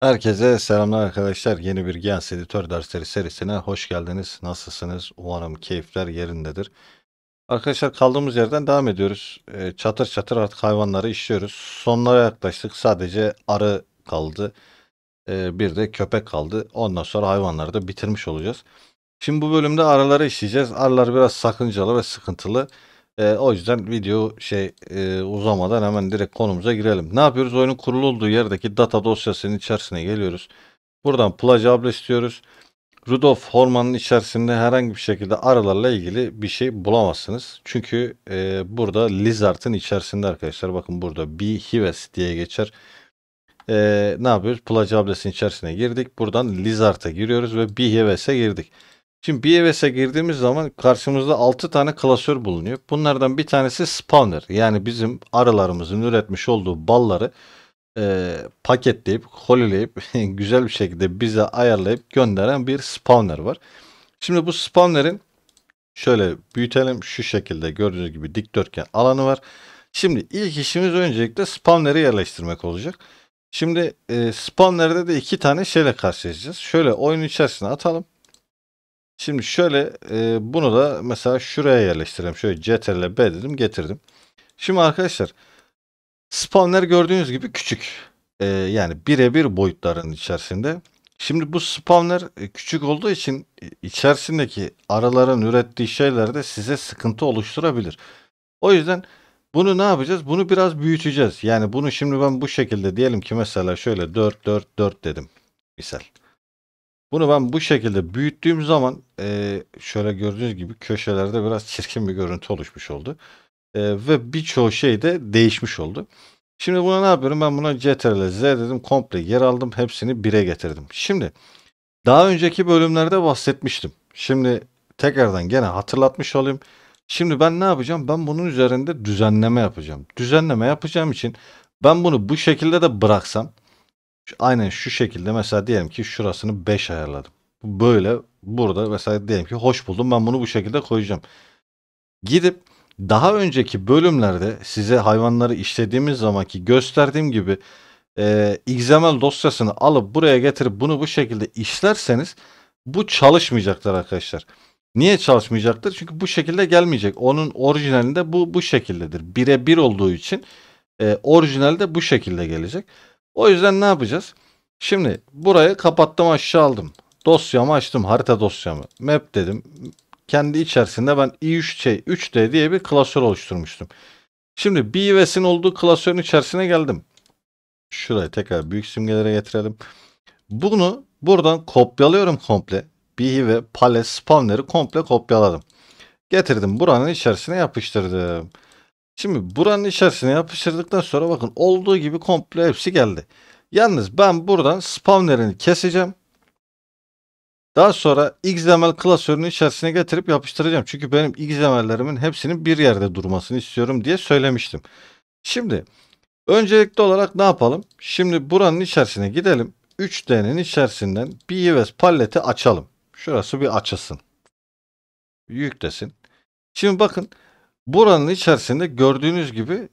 Herkese selamlar arkadaşlar. Yeni bir Gens Editör dersleri serisine hoş geldiniz. Nasılsınız? Umarım keyifler yerindedir. Arkadaşlar kaldığımız yerden devam ediyoruz. Ee, çatır çatır artık hayvanları işliyoruz. Sonlara yaklaştık. Sadece arı kaldı. Ee, bir de köpek kaldı. Ondan sonra hayvanları da bitirmiş olacağız. Şimdi bu bölümde arıları işleyeceğiz. Arılar biraz sakıncalı ve sıkıntılı. E, o yüzden video şey e, uzamadan hemen direkt konumuza girelim. Ne yapıyoruz? Oyunun kurulu olduğu yerdeki data dosyasının içerisine geliyoruz. Buradan plaj istiyoruz. Rudolf Horman'ın içerisinde herhangi bir şekilde arılarla ilgili bir şey bulamazsınız. Çünkü e, burada Lizard'ın içerisinde arkadaşlar bakın burada bir Hives diye geçer. E, ne yapıyoruz? Plaj içerisine girdik. Buradan Lizard'a giriyoruz ve bir Hives'e girdik. Şimdi bir BFS'e e girdiğimiz zaman karşımızda 6 tane klasör bulunuyor. Bunlardan bir tanesi spawner. Yani bizim arılarımızın üretmiş olduğu balları e, paketleyip, kolileyip, güzel bir şekilde bize ayarlayıp gönderen bir spawner var. Şimdi bu spawner'in şöyle büyütelim şu şekilde gördüğünüz gibi dikdörtgen alanı var. Şimdi ilk işimiz öncelikle spawner'ı yerleştirmek olacak. Şimdi e, spawnlerde de iki tane şeyle karşılaşacağız. Şöyle oyun içerisine atalım. Şimdi şöyle e, bunu da mesela şuraya yerleştirelim. Şöyle CTRL B dedim getirdim. Şimdi arkadaşlar spawnler gördüğünüz gibi küçük. E, yani birebir boyutların içerisinde. Şimdi bu spawnler e, küçük olduğu için e, içerisindeki araların ürettiği şeyler de size sıkıntı oluşturabilir. O yüzden bunu ne yapacağız? Bunu biraz büyüteceğiz. Yani bunu şimdi ben bu şekilde diyelim ki mesela şöyle 4 4 4 dedim. Misal. Bunu ben bu şekilde büyüttüğüm zaman e, şöyle gördüğünüz gibi köşelerde biraz çirkin bir görüntü oluşmuş oldu. E, ve birçoğu şey de değişmiş oldu. Şimdi buna ne yapıyorum? Ben buna Ctrl Z dedim. Komple yer aldım. Hepsini bire getirdim. Şimdi daha önceki bölümlerde bahsetmiştim. Şimdi tekrardan gene hatırlatmış olayım. Şimdi ben ne yapacağım? Ben bunun üzerinde düzenleme yapacağım. Düzenleme yapacağım için ben bunu bu şekilde de bıraksam Aynen şu şekilde mesela diyelim ki şurasını 5 ayarladım. Böyle burada mesela diyelim ki hoş buldum ben bunu bu şekilde koyacağım. Gidip daha önceki bölümlerde size hayvanları işlediğimiz zamanki gösterdiğim gibi e, XML dosyasını alıp buraya getirip bunu bu şekilde işlerseniz bu çalışmayacaktır arkadaşlar. Niye çalışmayacaktır? Çünkü bu şekilde gelmeyecek. Onun orijinalinde bu bu şekildedir. Birebir olduğu için e, orijinalde bu şekilde gelecek. O yüzden ne yapacağız? Şimdi burayı kapattım aşağı aldım. Dosyamı açtım harita dosyamı. Map dedim. Kendi içerisinde ben i3 c 3D diye bir klasör oluşturmuştum. Şimdi B ve S'in olduğu klasörün içerisine geldim. Şurayı tekrar büyük simgelere getirelim. Bunu buradan kopyalıyorum komple. B ve Palace spawnları komple kopyaladım. Getirdim buranın içerisine yapıştırdım. Şimdi buranın içerisine yapıştırdıktan sonra bakın olduğu gibi komple hepsi geldi. Yalnız ben buradan spawnerini keseceğim. Daha sonra XML klasörünün içerisine getirip yapıştıracağım. Çünkü benim XML'lerimin hepsinin bir yerde durmasını istiyorum diye söylemiştim. Şimdi öncelikli olarak ne yapalım? Şimdi buranın içerisine gidelim. 3D'nin içerisinden bir US paleti açalım. Şurası bir açılsın. Yüklesin. Şimdi bakın Buranın içerisinde gördüğünüz gibi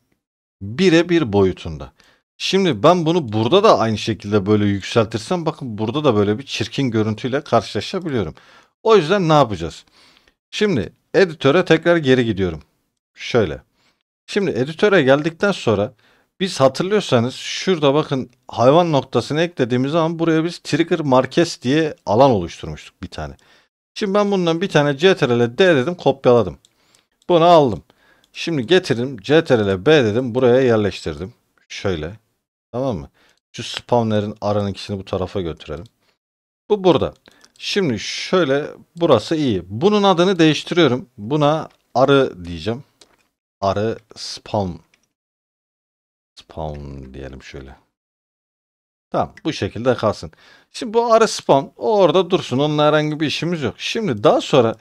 birebir boyutunda. Şimdi ben bunu burada da aynı şekilde böyle yükseltirsem bakın burada da böyle bir çirkin görüntüyle karşılaşabiliyorum. O yüzden ne yapacağız? Şimdi editöre tekrar geri gidiyorum. Şöyle. Şimdi editöre geldikten sonra biz hatırlıyorsanız şurada bakın hayvan noktasını eklediğimiz zaman buraya biz trigger markes diye alan oluşturmuştuk bir tane. Şimdi ben bundan bir tane ctrl'e d dedim kopyaladım. Bunu aldım. Şimdi getirdim. CTRL B dedim. Buraya yerleştirdim. Şöyle. Tamam mı? Şu spawner'in aran ikisini bu tarafa götürelim. Bu burada. Şimdi şöyle burası iyi. Bunun adını değiştiriyorum. Buna arı diyeceğim. Arı spawn. Spawn diyelim şöyle. Tamam bu şekilde kalsın. Şimdi bu arı spawn o orada dursun. Onunla herhangi bir işimiz yok. Şimdi daha sonra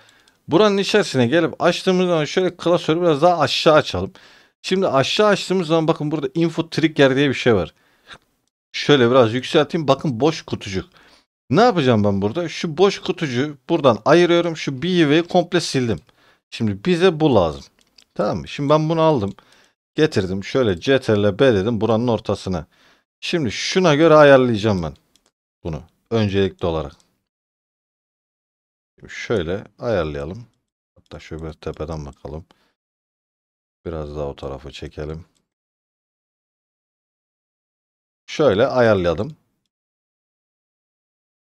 Buranın içerisine gelip açtığımız zaman şöyle klasörü biraz daha aşağı açalım. Şimdi aşağı açtığımız zaman bakın burada info trigger diye bir şey var. Şöyle biraz yükselteyim. Bakın boş kutucuk. Ne yapacağım ben burada? Şu boş kutucuğu buradan ayırıyorum. Şu BIV'yi komple sildim. Şimdi bize bu lazım. Tamam mı? Şimdi ben bunu aldım. Getirdim. Şöyle CTRL B dedim buranın ortasına. Şimdi şuna göre ayarlayacağım ben bunu. Öncelikli olarak. Şöyle ayarlayalım. Hatta şöyle tepeden bakalım. Biraz daha o tarafı çekelim. Şöyle ayarlayalım.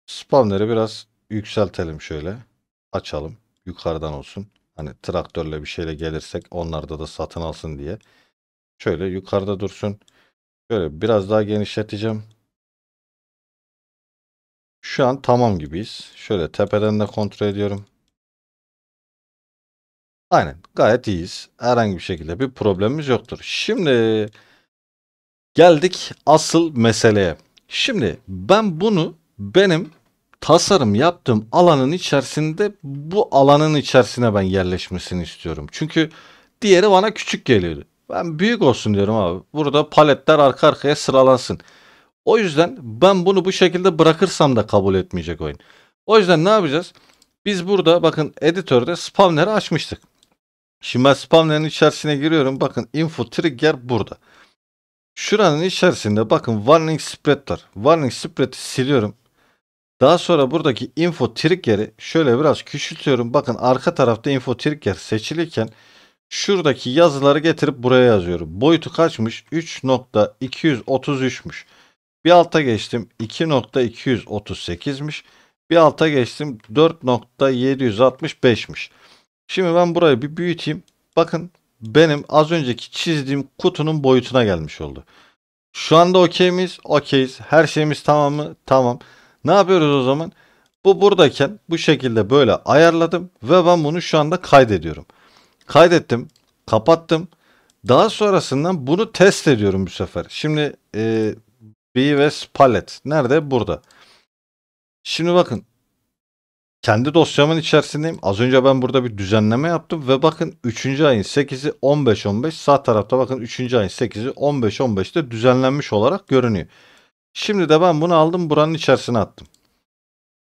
Spawner'ı biraz yükseltelim şöyle. Açalım. Yukarıdan olsun. Hani traktörle bir şeyle gelirsek onlarda da satın alsın diye. Şöyle yukarıda dursun. Şöyle biraz daha genişleteceğim. Şu an tamam gibiyiz. Şöyle tepeden de kontrol ediyorum. Aynen gayet iyiyiz. Herhangi bir şekilde bir problemimiz yoktur. Şimdi geldik asıl meseleye. Şimdi ben bunu benim tasarım yaptığım alanın içerisinde bu alanın içerisine ben yerleşmesini istiyorum. Çünkü diğeri bana küçük geliyordu. Ben büyük olsun diyorum abi. Burada paletler arka arkaya sıralansın. O yüzden ben bunu bu şekilde bırakırsam da kabul etmeyecek oyun. O yüzden ne yapacağız? Biz burada bakın editörde spamleri açmıştık. Şimdi ben spamlerin içerisine giriyorum. Bakın info trigger burada. Şuranın içerisinde bakın warning spread var. Warning spread'i siliyorum. Daha sonra buradaki info trigger'i şöyle biraz küçültüyorum. Bakın arka tarafta info trigger seçilirken şuradaki yazıları getirip buraya yazıyorum. Boyutu kaçmış? 3.233'müş. Bir alta geçtim 2.238'miş. Bir alta geçtim 4.765'miş. Şimdi ben burayı bir büyüteyim. Bakın benim az önceki çizdiğim kutunun boyutuna gelmiş oldu. Şu anda okey miyiz? Okeyiz. Her şeyimiz tamam mı? Tamam. Ne yapıyoruz o zaman? Bu buradayken bu şekilde böyle ayarladım ve ben bunu şu anda kaydediyorum. Kaydettim. Kapattım. Daha sonrasından bunu test ediyorum bu sefer. Şimdi e, BWS Palette. Nerede? Burada. Şimdi bakın. Kendi dosyamın içerisindeyim. Az önce ben burada bir düzenleme yaptım ve bakın 3. ayın 8'i 15-15 sağ tarafta bakın 3. ayın 8'i 15-15'te düzenlenmiş olarak görünüyor. Şimdi de ben bunu aldım buranın içerisine attım.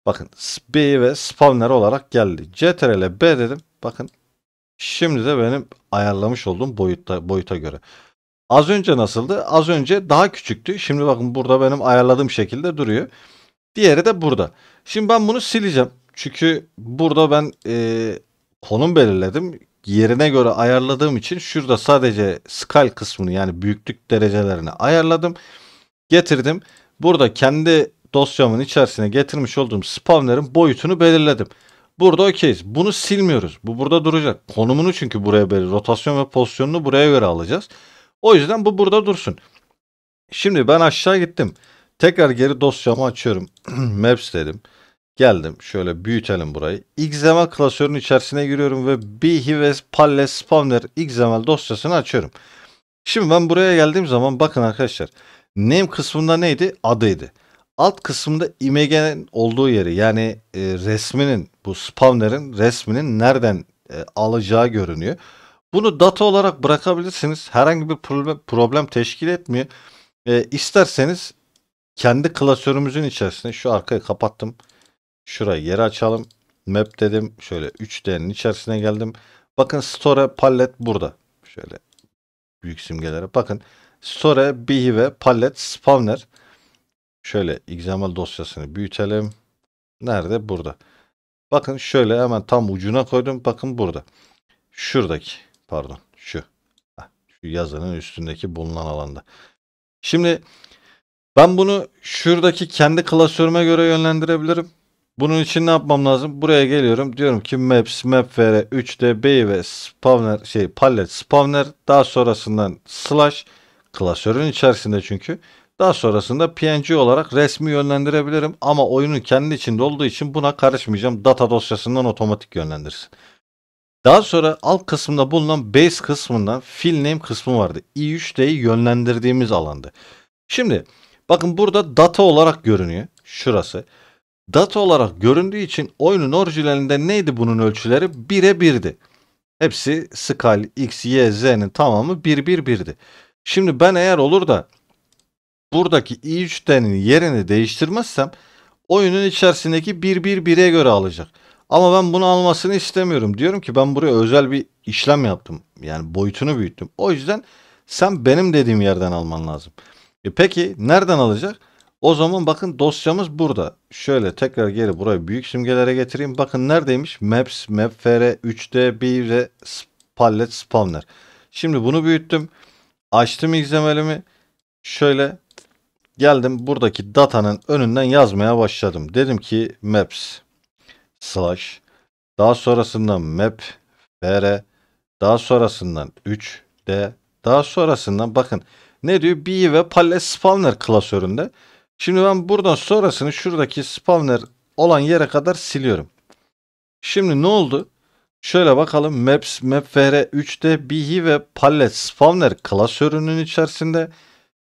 Bakın B ve spawner olarak geldi. CTRL B dedim. Bakın şimdi de benim ayarlamış olduğum boyutta, boyuta göre. Az önce nasıldı? Az önce daha küçüktü. Şimdi bakın burada benim ayarladığım şekilde duruyor. Diğeri de burada. Şimdi ben bunu sileceğim. Çünkü burada ben e, konum belirledim. Yerine göre ayarladığım için şurada sadece scale kısmını yani büyüklük derecelerini ayarladım. Getirdim. Burada kendi dosyamın içerisine getirmiş olduğum spawner'ın boyutunu belirledim. Burada okeyiz. Bunu silmiyoruz. Bu burada duracak. Konumunu çünkü buraya belir, Rotasyon ve pozisyonunu buraya göre alacağız. O yüzden bu burada dursun. Şimdi ben aşağı gittim. Tekrar geri dosyamı açıyorum. Maps dedim. Geldim. Şöyle büyütelim burayı. XML klasörünün içerisine giriyorum ve Beehives Palles Spawner XML dosyasını açıyorum. Şimdi ben buraya geldiğim zaman bakın arkadaşlar. Name kısmında neydi? Adıydı. Alt kısmında img'nin olduğu yeri yani e, resminin bu spawner'ın resminin nereden e, alacağı görünüyor. Bunu data olarak bırakabilirsiniz. Herhangi bir problem, problem teşkil etmiyor. E, isterseniz kendi klasörümüzün içerisine şu arkayı kapattım. Şurayı yere açalım. Map dedim. Şöyle 3D'nin içerisine geldim. Bakın store pallet burada. Şöyle büyük simgelere bakın. Store, behive, pallet, spawner. Şöyle XML dosyasını büyütelim. Nerede? Burada. Bakın şöyle hemen tam ucuna koydum. Bakın burada. Şuradaki. Pardon şu. Şu yazının üstündeki bulunan alanda. Şimdi ben bunu şuradaki kendi klasörüme göre yönlendirebilirim. Bunun için ne yapmam lazım? Buraya geliyorum. Diyorum ki maps map mapfr 3d b ve spawner şey palette spawner daha sonrasından slash klasörün içerisinde çünkü. Daha sonrasında png olarak resmi yönlendirebilirim ama oyunun kendi içinde olduğu için buna karışmayacağım. Data dosyasından otomatik yönlendirsin. Daha sonra alt kısmında bulunan base kısmında fill name kısmı vardı. E i 3 yönlendirdiğimiz alandı. Şimdi bakın burada data olarak görünüyor. Şurası. Data olarak göründüğü için oyunun orijinalinde neydi bunun ölçüleri? 1'e 1'di. Hepsi skal, x, y, z'nin tamamı 1, 1, 1'di. Şimdi ben eğer olur da buradaki i3'tenin yerini değiştirmezsem oyunun içerisindeki 1, 1, 1'e göre alacak. Ama ben bunu almasını istemiyorum. Diyorum ki ben buraya özel bir işlem yaptım. Yani boyutunu büyüttüm. O yüzden sen benim dediğim yerden alman lazım. E peki nereden alacak? O zaman bakın dosyamız burada. Şöyle tekrar geri buraya büyük simgelere getireyim. Bakın neredeymiş? Maps, Mapfr, 3D, bir ve Pallet Spawner. Şimdi bunu büyüttüm. Açtım XML'imi. Şöyle geldim buradaki datanın önünden yazmaya başladım. Dedim ki Maps slash daha sonrasından map fr daha sonrasından 3d daha sonrasından bakın ne diyor B ve Palette spawner klasöründe. Şimdi ben buradan sonrasını şuradaki spawner olan yere kadar siliyorum. Şimdi ne oldu? Şöyle bakalım maps Map 3d B ve Palette spawner klasörünün içerisinde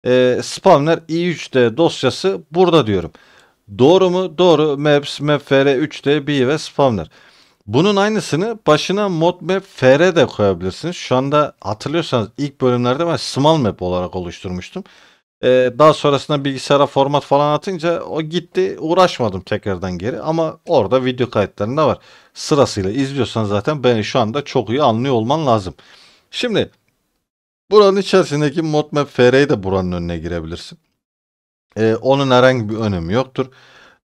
e, spawner i d dosyası burada diyorum. Doğru mu? Doğru. Maps, mapfr3d, bi ve spawner. Bunun aynısını başına mod map fr de koyabilirsiniz. Şu anda hatırlıyorsanız ilk bölümlerde ben small map olarak oluşturmuştum. Ee, daha sonrasında bilgisayara format falan atınca o gitti. Uğraşmadım tekrardan geri ama orada video kayıtlarında var. Sırasıyla izliyorsan zaten beni şu anda çok iyi anlıyor olman lazım. Şimdi buranın içerisindeki mod map fr'yi de buranın önüne girebilirsin. E, onun herhangi bir önemi yoktur.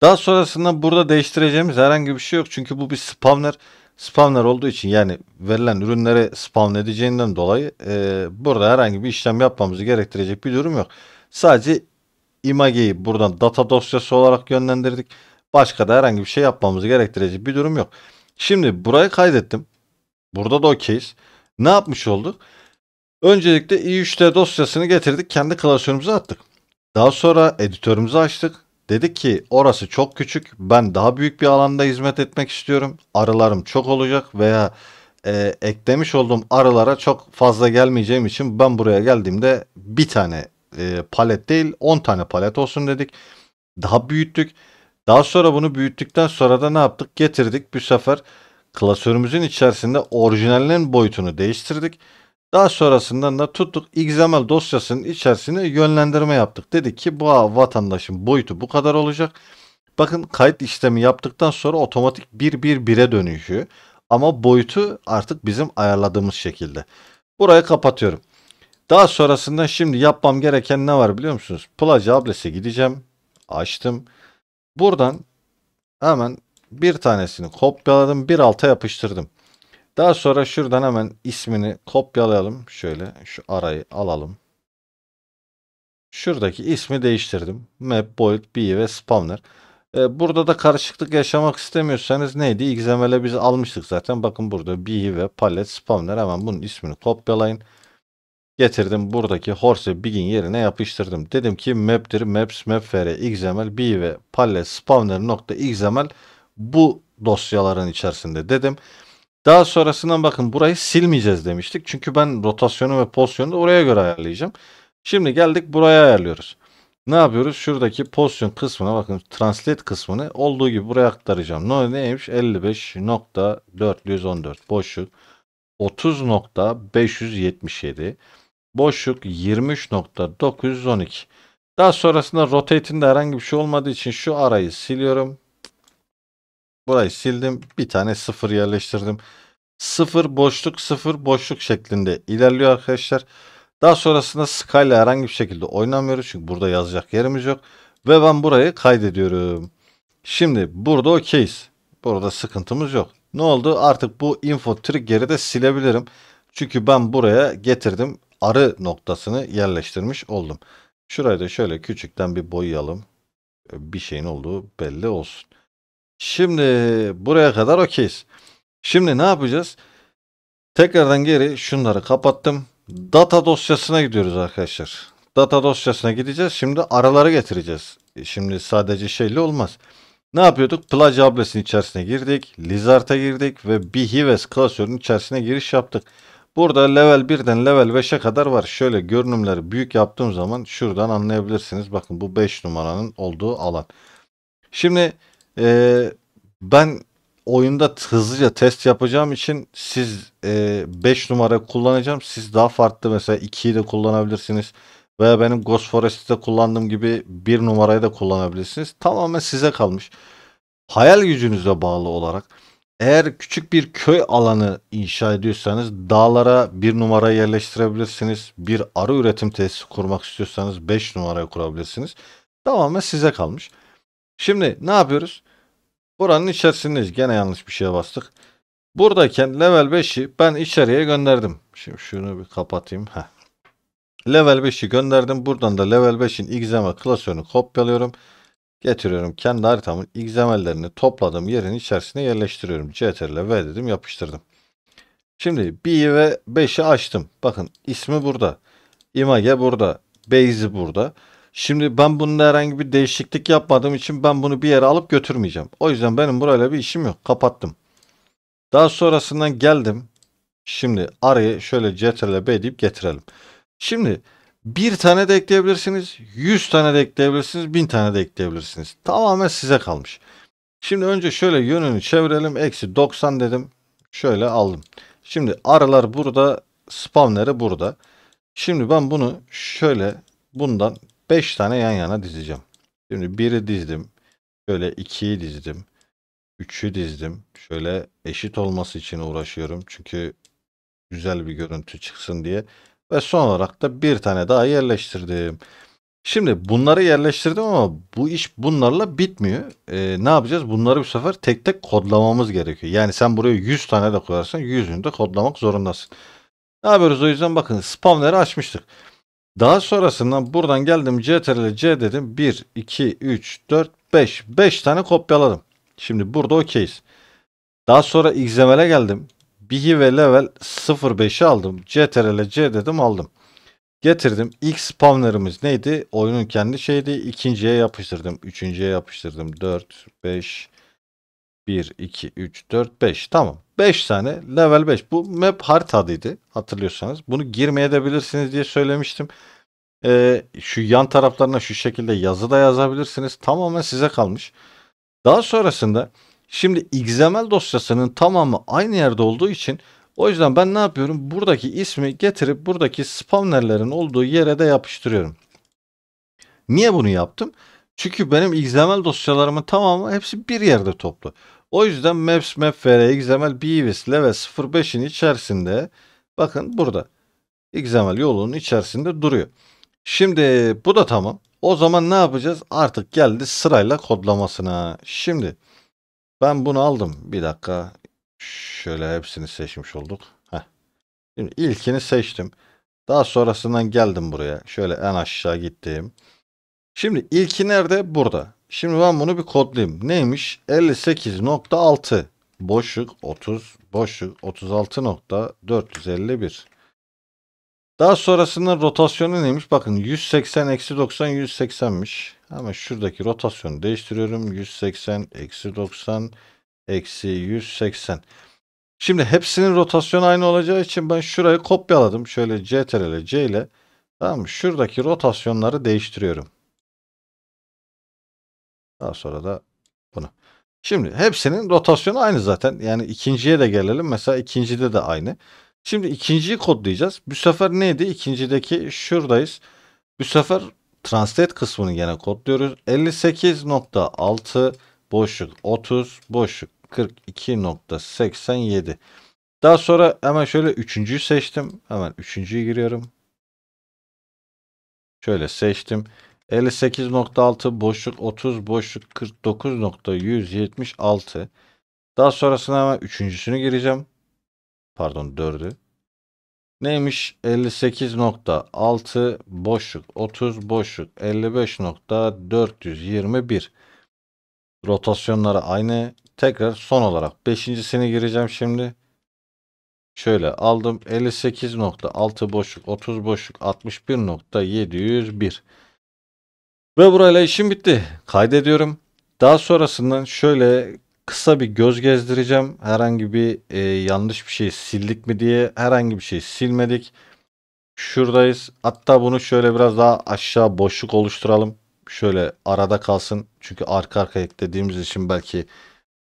Daha sonrasında burada değiştireceğimiz herhangi bir şey yok. Çünkü bu bir spamner. Spamner olduğu için yani verilen ürünlere spam edeceğinden dolayı e, burada herhangi bir işlem yapmamızı gerektirecek bir durum yok. Sadece image'yi buradan data dosyası olarak yönlendirdik. Başka da herhangi bir şey yapmamızı gerektirecek bir durum yok. Şimdi burayı kaydettim. Burada da okeyiz. Ne yapmış olduk? Öncelikle i 3 dosyasını getirdik. Kendi klasörümüze attık. Daha sonra editörümüzü açtık. Dedi ki orası çok küçük. Ben daha büyük bir alanda hizmet etmek istiyorum. Arılarım çok olacak veya e, eklemiş olduğum arılara çok fazla gelmeyeceğim için ben buraya geldiğimde bir tane e, palet değil 10 tane palet olsun dedik. Daha büyüttük. Daha sonra bunu büyüttükten sonra da ne yaptık? Getirdik bu sefer klasörümüzün içerisinde orijinalinin boyutunu değiştirdik daha sonrasından da tuttuk XML dosyasının içerisine yönlendirme yaptık. Dedik ki bu vatandaşın boyutu bu kadar olacak. Bakın kayıt işlemi yaptıktan sonra otomatik 1.1.1'e dönüşü, Ama boyutu artık bizim ayarladığımız şekilde. Burayı kapatıyorum. Daha sonrasında şimdi yapmam gereken ne var biliyor musunuz? Plage ablese gideceğim. Açtım. Buradan hemen bir tanesini kopyaladım. Bir alta yapıştırdım. Daha sonra şuradan hemen ismini kopyalayalım. Şöyle şu arayı alalım. Şuradaki ismi değiştirdim. Map, Bolt, B ve Spawner. Ee, burada da karışıklık yaşamak istemiyorsanız neydi? XML'e biz almıştık zaten. Bakın burada B ve Palette, Spawner. Hemen bunun ismini kopyalayın. Getirdim buradaki Horse Begin yerine yapıştırdım. Dedim ki map'tir, maps, mapfr, xml, b ve palette, spawner.xml bu dosyaların içerisinde dedim. Daha sonrasından bakın burayı silmeyeceğiz demiştik. Çünkü ben rotasyonu ve pozisyonu da oraya göre ayarlayacağım. Şimdi geldik buraya ayarlıyoruz. Ne yapıyoruz? Şuradaki pozisyon kısmına bakın translate kısmını olduğu gibi buraya aktaracağım. No neymiş? 55.414 boşluk 30.577 boşluk 23.912 daha sonrasında rotate'inde herhangi bir şey olmadığı için şu arayı siliyorum. Burayı sildim. Bir tane sıfır yerleştirdim. Sıfır boşluk sıfır boşluk şeklinde ilerliyor arkadaşlar. Daha sonrasında Sky ile herhangi bir şekilde oynamıyoruz. Çünkü burada yazacak yerimiz yok. Ve ben burayı kaydediyorum. Şimdi burada okeyiz. Burada sıkıntımız yok. Ne oldu? Artık bu info trigger'i de silebilirim. Çünkü ben buraya getirdim. Arı noktasını yerleştirmiş oldum. Şurayı da şöyle küçükten bir boyayalım. Bir şeyin olduğu belli olsun. Şimdi buraya kadar okeyiz. Şimdi ne yapacağız? Tekrardan geri şunları kapattım. Data dosyasına gidiyoruz arkadaşlar. Data dosyasına gideceğiz. Şimdi araları getireceğiz. E, şimdi sadece şeyle olmaz. Ne yapıyorduk? Plaj ablesinin içerisine girdik. Lizard'a girdik ve Behives klasörünün içerisine giriş yaptık. Burada level 1'den level 5'e kadar var. Şöyle görünümleri büyük yaptığım zaman şuradan anlayabilirsiniz. Bakın bu 5 numaranın olduğu alan. Şimdi ee, ben oyunda hızlıca test yapacağım için siz 5 e, numara kullanacağım. Siz daha farklı mesela 2'yi de kullanabilirsiniz. Veya benim Ghost Forest'te kullandığım gibi 1 numarayı da kullanabilirsiniz. Tamamen size kalmış. Hayal gücünüze bağlı olarak eğer küçük bir köy alanı inşa ediyorsanız dağlara bir numara yerleştirebilirsiniz. Bir arı üretim tesisi kurmak istiyorsanız 5 numarayı kurabilirsiniz. Tamamen size kalmış. Şimdi ne yapıyoruz? Buranın içerisindeyiz. Gene yanlış bir şeye bastık. Buradayken level 5'i ben içeriye gönderdim. Şimdi şunu bir kapatayım. Heh. Level 5'i gönderdim. Buradan da level 5'in XML klasörünü kopyalıyorum. Getiriyorum kendi haritamın XML'lerini topladığım yerin içerisine yerleştiriyorum. CTRL V dedim yapıştırdım. Şimdi 1'i ve 5'i açtım. Bakın ismi burada. Image burada. Base'i burada. Şimdi ben bunda herhangi bir değişiklik yapmadığım için ben bunu bir yere alıp götürmeyeceğim. O yüzden benim burayla bir işim yok. Kapattım. Daha sonrasından geldim. Şimdi arayı şöyle ctrl b deyip getirelim. Şimdi bir tane de ekleyebilirsiniz. 100 tane de ekleyebilirsiniz. 1000 tane de ekleyebilirsiniz. Tamamen size kalmış. Şimdi önce şöyle yönünü çevirelim. Eksi 90 dedim. Şöyle aldım. Şimdi arılar burada. Spawner'ı burada. Şimdi ben bunu şöyle bundan 5 tane yan yana dizeceğim. Şimdi biri dizdim. Şöyle 2'yi dizdim. 3'ü dizdim. Şöyle eşit olması için uğraşıyorum. Çünkü güzel bir görüntü çıksın diye. Ve son olarak da bir tane daha yerleştirdim. Şimdi bunları yerleştirdim ama bu iş bunlarla bitmiyor. Ee, ne yapacağız? Bunları bir sefer tek tek kodlamamız gerekiyor. Yani sen buraya 100 tane de koyarsan 100'ünü de kodlamak zorundasın. Ne yapıyoruz? O yüzden bakın spamları açmıştık. Daha sonrasında buradan geldim CTRL C dedim. 1, 2, 3, 4, 5. 5 tane kopyaladım. Şimdi burada okeyiz. Daha sonra XML'e geldim. Bihi ve level 05'i aldım. CTRL C dedim aldım. Getirdim. X spawnerımız neydi? Oyunun kendi şeydi. İkinciye yapıştırdım. Üçüncüye yapıştırdım. 4, 5, 1, 2, 3, 4, 5. Tamam. 5 tane level 5. Bu map haritadıydı hatırlıyorsanız. Bunu girmeye de bilirsiniz diye söylemiştim. Ee, şu yan taraflarına şu şekilde yazı da yazabilirsiniz. Tamamen size kalmış. Daha sonrasında şimdi XML dosyasının tamamı aynı yerde olduğu için o yüzden ben ne yapıyorum? Buradaki ismi getirip buradaki spawnerlerin olduğu yere de yapıştırıyorum. Niye bunu yaptım? Çünkü benim XML dosyalarımın tamamı hepsi bir yerde toplu. O yüzden Maps, Mapfare, XML, Beavis'le ve 05'in içerisinde bakın burada XML yolunun içerisinde duruyor. Şimdi bu da tamam. O zaman ne yapacağız? Artık geldi sırayla kodlamasına. Şimdi ben bunu aldım. Bir dakika. Şöyle hepsini seçmiş olduk. Heh. Şimdi ilkini seçtim. Daha sonrasından geldim buraya. Şöyle en aşağı gittim. Şimdi ilki nerede? Burada. Şimdi ben bunu bir kodlayayım. Neymiş? 58.6 boşluk 30 boşluk 36.451 daha sonrasında rotasyonu neymiş? Bakın 180 eksi 90 180'miş. Ama şuradaki rotasyonu değiştiriyorum. 180 eksi 90 eksi 180. Şimdi hepsinin rotasyonu aynı olacağı için ben şurayı kopyaladım. Şöyle CTRL C ile tamam mı? Şuradaki rotasyonları değiştiriyorum. Daha sonra da bunu. Şimdi hepsinin rotasyonu aynı zaten. Yani ikinciye de gelelim. Mesela ikincide de aynı. Şimdi ikinciyi kodlayacağız. Bu sefer neydi? İkincideki şuradayız. Bu sefer translate kısmını yine kodluyoruz. 58.6 boşluk 30 boşluk 42.87 daha sonra hemen şöyle üçüncüyü seçtim. Hemen üçüncüyü giriyorum. Şöyle seçtim. 58.6 boşluk 30 boşluk 49.176. Daha sonrasına hemen üçüncüsünü gireceğim. Pardon dördü. Neymiş? 58.6 boşluk 30 boşluk 55.421. Rotasyonları aynı. Tekrar son olarak beşincisini gireceğim şimdi. Şöyle aldım 58.6 boşluk 30 boşluk 61.701. Ve burayla işim bitti. Kaydediyorum. Daha sonrasından şöyle kısa bir göz gezdireceğim. Herhangi bir e, yanlış bir şey sildik mi diye herhangi bir şey silmedik. Şuradayız. Hatta bunu şöyle biraz daha aşağı boşluk oluşturalım. Şöyle arada kalsın. Çünkü arka arka eklediğimiz için belki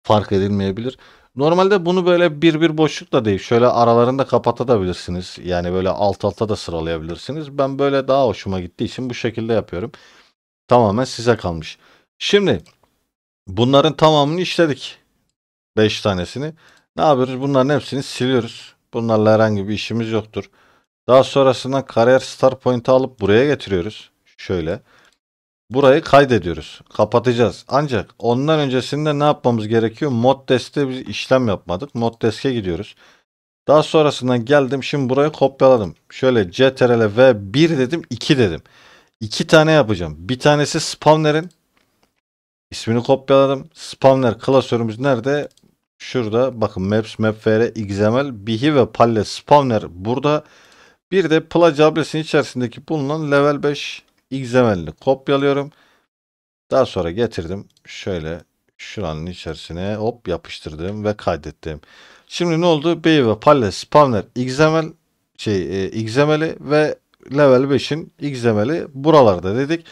fark edilmeyebilir. Normalde bunu böyle bir bir boşlukla değil. Şöyle aralarını da kapatabilirsiniz. Yani böyle alt alta da sıralayabilirsiniz. Ben böyle daha hoşuma gittiği için bu şekilde yapıyorum. Tamamen size kalmış. Şimdi bunların tamamını işledik. 5 tanesini. Ne yapıyoruz? Bunların hepsini siliyoruz. Bunlarla herhangi bir işimiz yoktur. Daha sonrasında kariyer star point'i alıp buraya getiriyoruz. Şöyle. Burayı kaydediyoruz. Kapatacağız. Ancak ondan öncesinde ne yapmamız gerekiyor? Mod desk'te biz işlem yapmadık. Mod desk'e gidiyoruz. Daha sonrasında geldim. Şimdi burayı kopyaladım. Şöyle CTRL V1 dedim. 2 dedim. İki tane yapacağım. Bir tanesi Spawner'in ismini kopyaladım. Spawner klasörümüz nerede? Şurada bakın Maps, Mapfr, XML, Bihi ve Palle Spawner burada. Bir de Plage içerisindeki bulunan level 5 XML'ini kopyalıyorum. Daha sonra getirdim. Şöyle şuranın içerisine hop yapıştırdım ve kaydettim. Şimdi ne oldu? Bey ve Palle Spawner XML şey e, XML'i ve level 5'in XML'i buralarda dedik.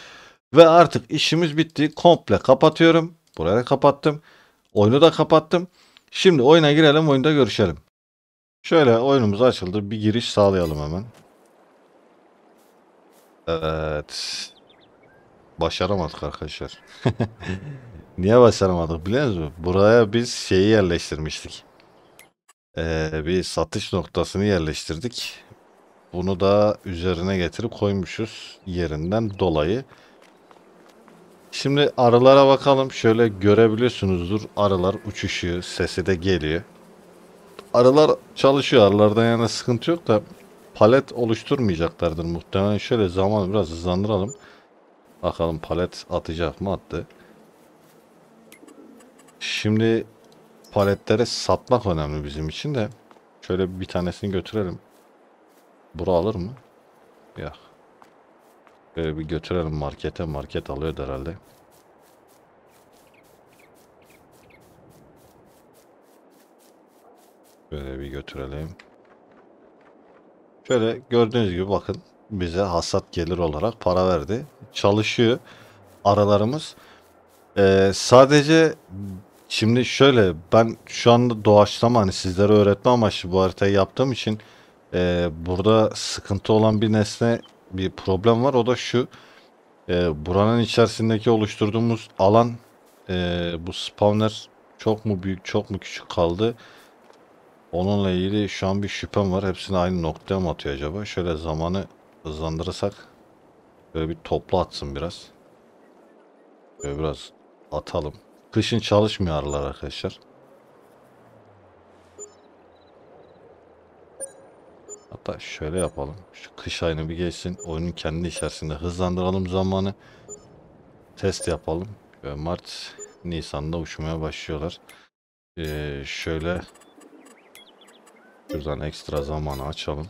Ve artık işimiz bitti. Komple kapatıyorum. Buraya kapattım. Oyunu da kapattım. Şimdi oyuna girelim. Oyunda görüşelim. Şöyle oyunumuz açıldı. Bir giriş sağlayalım hemen. Evet. Başaramadık arkadaşlar. Niye başaramadık biliyor musunuz? Buraya biz şeyi yerleştirmiştik. Ee, bir satış noktasını yerleştirdik. Bunu da üzerine getirip koymuşuz yerinden dolayı. Şimdi arılara bakalım. Şöyle görebiliyorsunuzdur. Arılar uçuşuyor. Sesi de geliyor. Arılar çalışıyor. Arılardan yana sıkıntı yok da palet oluşturmayacaklardır muhtemelen. Şöyle zaman biraz hızlandıralım. Bakalım palet atacak mı? Attı. Şimdi paletlere satmak önemli bizim için de. Şöyle bir tanesini götürelim. Bura alır mı? Yok. Böyle bir götürelim markete. Market alıyor herhalde. Böyle bir götürelim. Şöyle gördüğünüz gibi bakın bize hasat gelir olarak para verdi. Çalışıyor aralarımız. Ee, sadece şimdi şöyle ben şu anda doğaçlama hani sizlere öğretme amaçlı bu haritayı yaptığım için ee, burada sıkıntı olan bir nesne bir problem var. O da şu. E, buranın içerisindeki oluşturduğumuz alan e, bu spawner çok mu büyük çok mu küçük kaldı? Onunla ilgili şu an bir şüphem var. Hepsini aynı noktaya mı atıyor acaba? Şöyle zamanı hızlandırırsak böyle bir toplu atsın biraz. Böyle biraz atalım. Kışın çalışmıyorlar arkadaşlar. Hatta şöyle yapalım. Şu kış ayını bir geçsin. Oyunun kendi içerisinde hızlandıralım zamanı. Test yapalım. Mart, Nisan'da uçmaya başlıyorlar. Ee, şöyle şuradan ekstra zamanı açalım.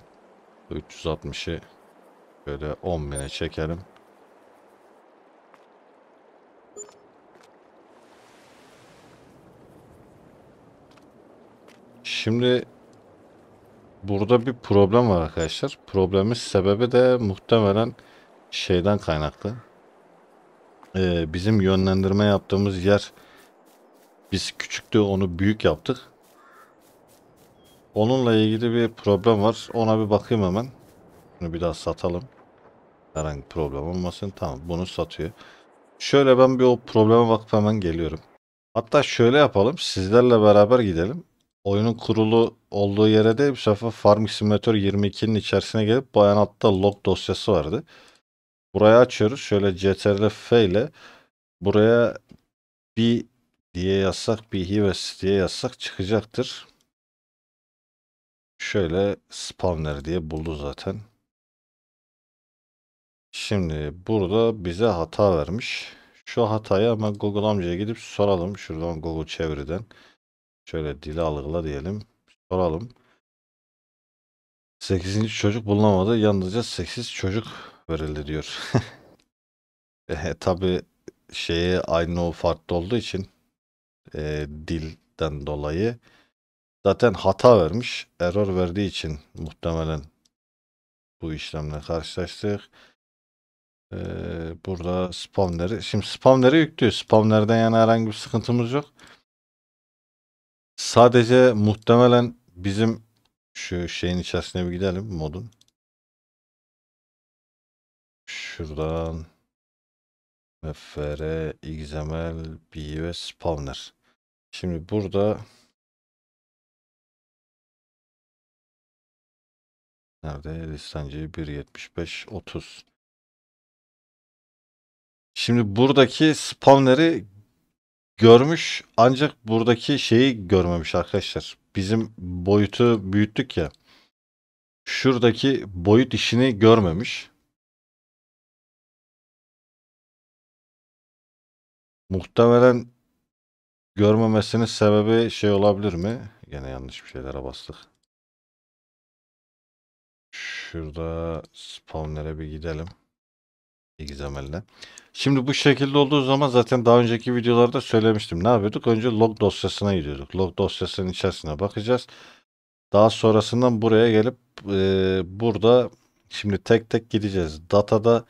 360'ı böyle 10.000'e çekelim. Şimdi burada bir problem var arkadaşlar. Problemin sebebi de muhtemelen şeyden kaynaklı. Ee, bizim yönlendirme yaptığımız yer biz küçüktü onu büyük yaptık. Onunla ilgili bir problem var. Ona bir bakayım hemen. Bunu bir daha satalım. Herhangi problem olmasın. Tamam bunu satıyor. Şöyle ben bir o probleme bakıp hemen geliyorum. Hatta şöyle yapalım. Sizlerle beraber gidelim oyunun kurulu olduğu yere de bir sefer Farm Simulator 22'nin içerisine gelip bayanatta log dosyası vardı. Buraya açıyoruz. Şöyle CTRL F ile buraya bir diye yazsak bir hives diye yazsak çıkacaktır. Şöyle spawner diye buldu zaten. Şimdi burada bize hata vermiş. Şu hatayı hemen Google amcaya gidip soralım. Şuradan Google çeviriden. Şöyle dili algıla diyelim. Soralım. 8. çocuk bulunamadı. Yalnızca 8 çocuk verildi diyor. e, tabii şeye aynı o farklı olduğu için e, dilden dolayı zaten hata vermiş. Error verdiği için muhtemelen bu işlemle karşılaştık. E, burada spamleri. Şimdi spamleri yüklüyor. Spamlerden yana herhangi bir sıkıntımız yok. Sadece muhtemelen bizim şu şeyin içerisine bir gidelim modun. Şuradan mfr xml ve spawner. Şimdi burada nerede? Listancı 1.75 30. Şimdi buradaki spawneri görmüş ancak buradaki şeyi görmemiş arkadaşlar. Bizim boyutu büyüttük ya. Şuradaki boyut işini görmemiş. Muhtemelen görmemesinin sebebi şey olabilir mi? Gene yanlış bir şeylere bastık. Şurada spawnlere bir gidelim egzamelle. Şimdi bu şekilde olduğu zaman zaten daha önceki videolarda söylemiştim. Ne yapıyorduk? Önce log dosyasına gidiyorduk. Log dosyasının içerisine bakacağız. Daha sonrasından buraya gelip e, burada şimdi tek tek gideceğiz. Datada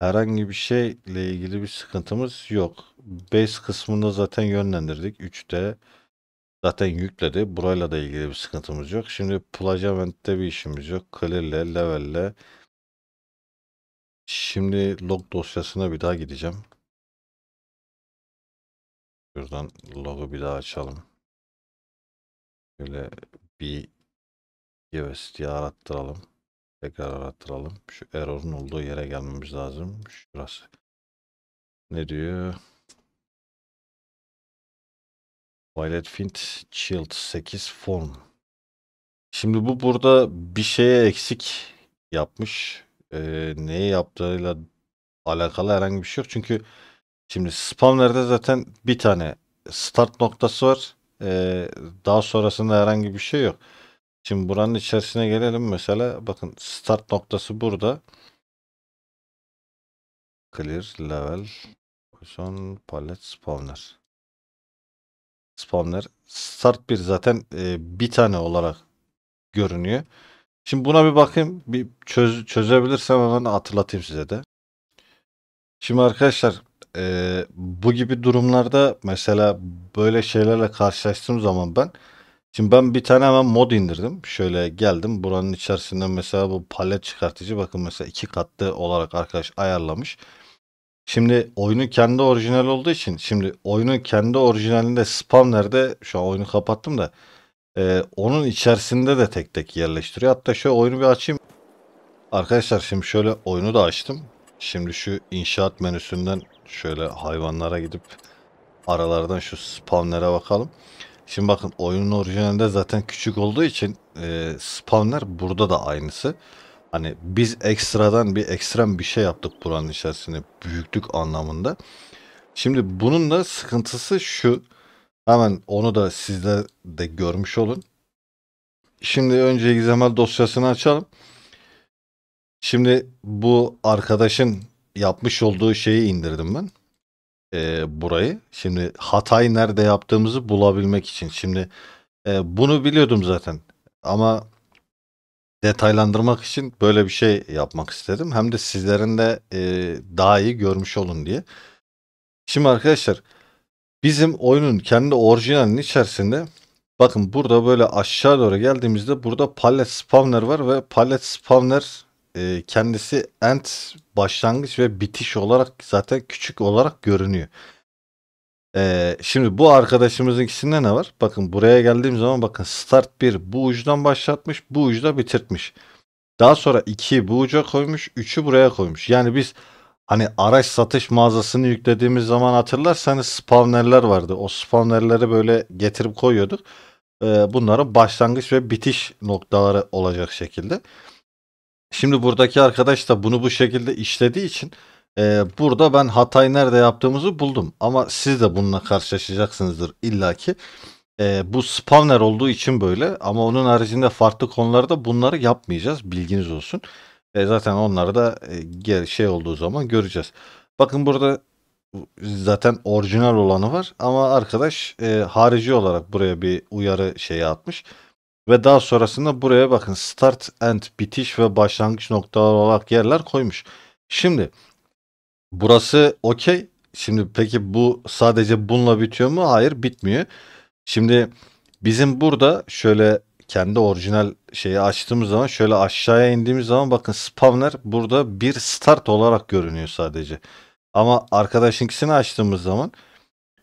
herhangi bir şeyle ilgili bir sıkıntımız yok. Base kısmında zaten yönlendirdik. 3'te zaten yükledi. Burayla da ilgili bir sıkıntımız yok. Şimdi plagament'te bir işimiz yok. Clear'le, level'le, level'le Şimdi log dosyasına bir daha gideceğim. Şuradan logu bir daha açalım. Böyle bir yes diye arattıralım. Tekrar arattıralım. Şu error'un olduğu yere gelmemiz lazım. Şurası. Ne diyor? Violet Fint Shield 8 form. Şimdi bu burada bir şeye eksik yapmış e, neyi yaptığıyla alakalı herhangi bir şey yok. Çünkü şimdi spamlerde zaten bir tane start noktası var. E, daha sonrasında herhangi bir şey yok. Şimdi buranın içerisine gelelim mesela. Bakın start noktası burada. Clear level son palet spawner. Spawner start bir zaten e, bir tane olarak görünüyor. Şimdi buna bir bakayım. Bir çöz, çözebilirsem hemen hatırlatayım size de. Şimdi arkadaşlar e, bu gibi durumlarda mesela böyle şeylerle karşılaştığım zaman ben Şimdi ben bir tane hemen mod indirdim. Şöyle geldim. Buranın içerisinde mesela bu palet çıkartıcı bakın mesela iki katlı olarak arkadaş ayarlamış. Şimdi oyunu kendi orijinal olduğu için şimdi oyunun kendi orijinalinde spam nerede? Şu an oyunu kapattım da. Ee, onun içerisinde de tek tek yerleştiriyor. Hatta şöyle oyunu bir açayım. Arkadaşlar şimdi şöyle oyunu da açtım. Şimdi şu inşaat menüsünden şöyle hayvanlara gidip aralardan şu spawnlere bakalım. Şimdi bakın oyunun orijinalinde zaten küçük olduğu için e, spawner burada da aynısı. Hani biz ekstradan bir ekstrem bir şey yaptık buranın içerisinde büyüklük anlamında. Şimdi bunun da sıkıntısı şu. Hemen onu da sizler de görmüş olun. Şimdi önce XML dosyasını açalım. Şimdi bu arkadaşın yapmış olduğu şeyi indirdim ben. Ee, burayı. Şimdi hatayı nerede yaptığımızı bulabilmek için. Şimdi e, bunu biliyordum zaten. Ama detaylandırmak için böyle bir şey yapmak istedim. Hem de sizlerin de e, daha iyi görmüş olun diye. Şimdi arkadaşlar... Bizim oyunun kendi orijinalinin içerisinde bakın burada böyle aşağı doğru geldiğimizde burada pallet spawner var ve pallet spawner e, kendisi end başlangıç ve bitiş olarak zaten küçük olarak görünüyor. E, şimdi bu arkadaşımızın ikisinde ne var? Bakın buraya geldiğim zaman bakın start 1 bu ucudan başlatmış bu ucuda bitirtmiş. Daha sonra 2'yi bu uca koymuş 3'ü buraya koymuş. Yani biz Hani araç satış mağazasını yüklediğimiz zaman hatırlarsanız spawnerler vardı. O spawnerleri böyle getirip koyuyorduk. Ee, başlangıç ve bitiş noktaları olacak şekilde. Şimdi buradaki arkadaş da bunu bu şekilde işlediği için e, burada ben hatayı nerede yaptığımızı buldum. Ama siz de bununla karşılaşacaksınızdır illaki. E, bu spawner olduğu için böyle ama onun haricinde farklı konularda bunları yapmayacağız. Bilginiz olsun. E, zaten onları da e, gel şey olduğu zaman göreceğiz. Bakın burada zaten orijinal olanı var ama arkadaş e, harici olarak buraya bir uyarı şeyi atmış. Ve daha sonrasında buraya bakın start and bitiş ve başlangıç noktaları olarak yerler koymuş. Şimdi burası okey. Şimdi peki bu sadece bununla bitiyor mu? Hayır bitmiyor. Şimdi bizim burada şöyle kendi orijinal şeyi açtığımız zaman şöyle aşağıya indiğimiz zaman bakın spawner burada bir start olarak görünüyor sadece. Ama arkadaşınkisini açtığımız zaman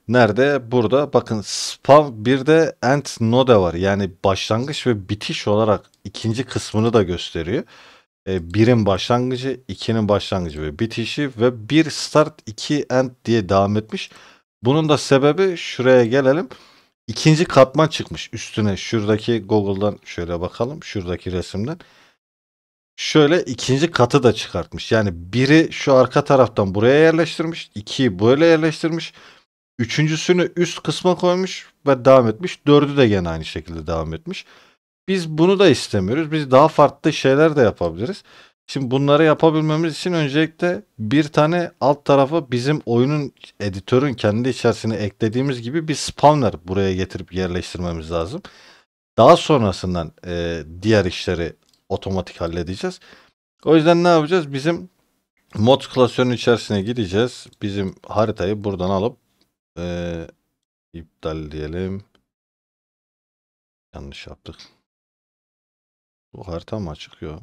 nerede? Burada bakın spawn bir de end node var. Yani başlangıç ve bitiş olarak ikinci kısmını da gösteriyor. E, birin başlangıcı, ikinin başlangıcı ve bitişi ve bir start, iki end diye devam etmiş. Bunun da sebebi şuraya gelelim ikinci katman çıkmış üstüne. Şuradaki Google'dan şöyle bakalım. Şuradaki resimden. Şöyle ikinci katı da çıkartmış. Yani biri şu arka taraftan buraya yerleştirmiş. ikiyi böyle yerleştirmiş. Üçüncüsünü üst kısma koymuş ve devam etmiş. Dördü de gene aynı şekilde devam etmiş. Biz bunu da istemiyoruz. Biz daha farklı şeyler de yapabiliriz. Şimdi bunları yapabilmemiz için öncelikle bir tane alt tarafa bizim oyunun editörün kendi içerisine eklediğimiz gibi bir spawner buraya getirip yerleştirmemiz lazım. Daha sonrasından e, diğer işleri otomatik halledeceğiz. O yüzden ne yapacağız? Bizim mod klasörünün içerisine gideceğiz. Bizim haritayı buradan alıp e, iptal diyelim. Yanlış yaptık. Bu harita mı açık yok?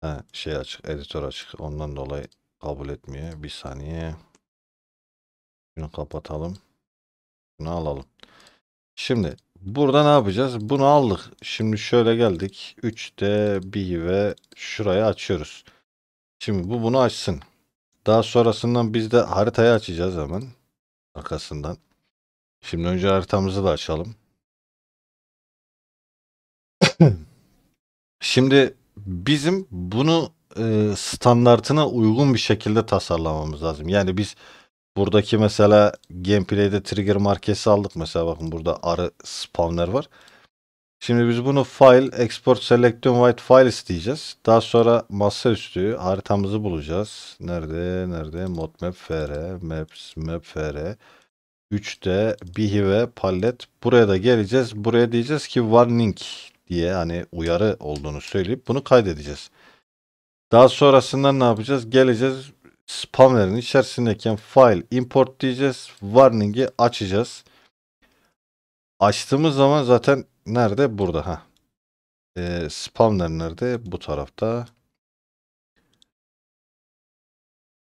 Ha, şey açık, editör açık. Ondan dolayı kabul etmiyor. Bir saniye. Bunu kapatalım. Bunu alalım. Şimdi burada ne yapacağız? Bunu aldık. Şimdi şöyle geldik. 3D 1 ve şurayı açıyoruz. Şimdi bu bunu açsın. Daha sonrasından biz de haritayı açacağız hemen. Arkasından. Şimdi önce haritamızı da açalım. Şimdi bizim bunu e, standartına uygun bir şekilde tasarlamamız lazım. Yani biz buradaki mesela gameplay'de trigger markesi aldık. Mesela bakın burada arı spawner var. Şimdi biz bunu file export selection white file isteyeceğis. Daha sonra masaüstü haritamızı bulacağız. Nerede? Nerede? Mod map fr, maps map fr. 3D, bihi palette Buraya da geleceğiz. Buraya diyeceğiz ki warning diye hani uyarı olduğunu söyleyip bunu kaydedeceğiz. Daha sonrasında ne yapacağız? Geleceğiz spamlerin içerisindeyken file import diyeceğiz. Warning'i açacağız. Açtığımız zaman zaten nerede? Burada. ha. E, spamler nerede? Bu tarafta.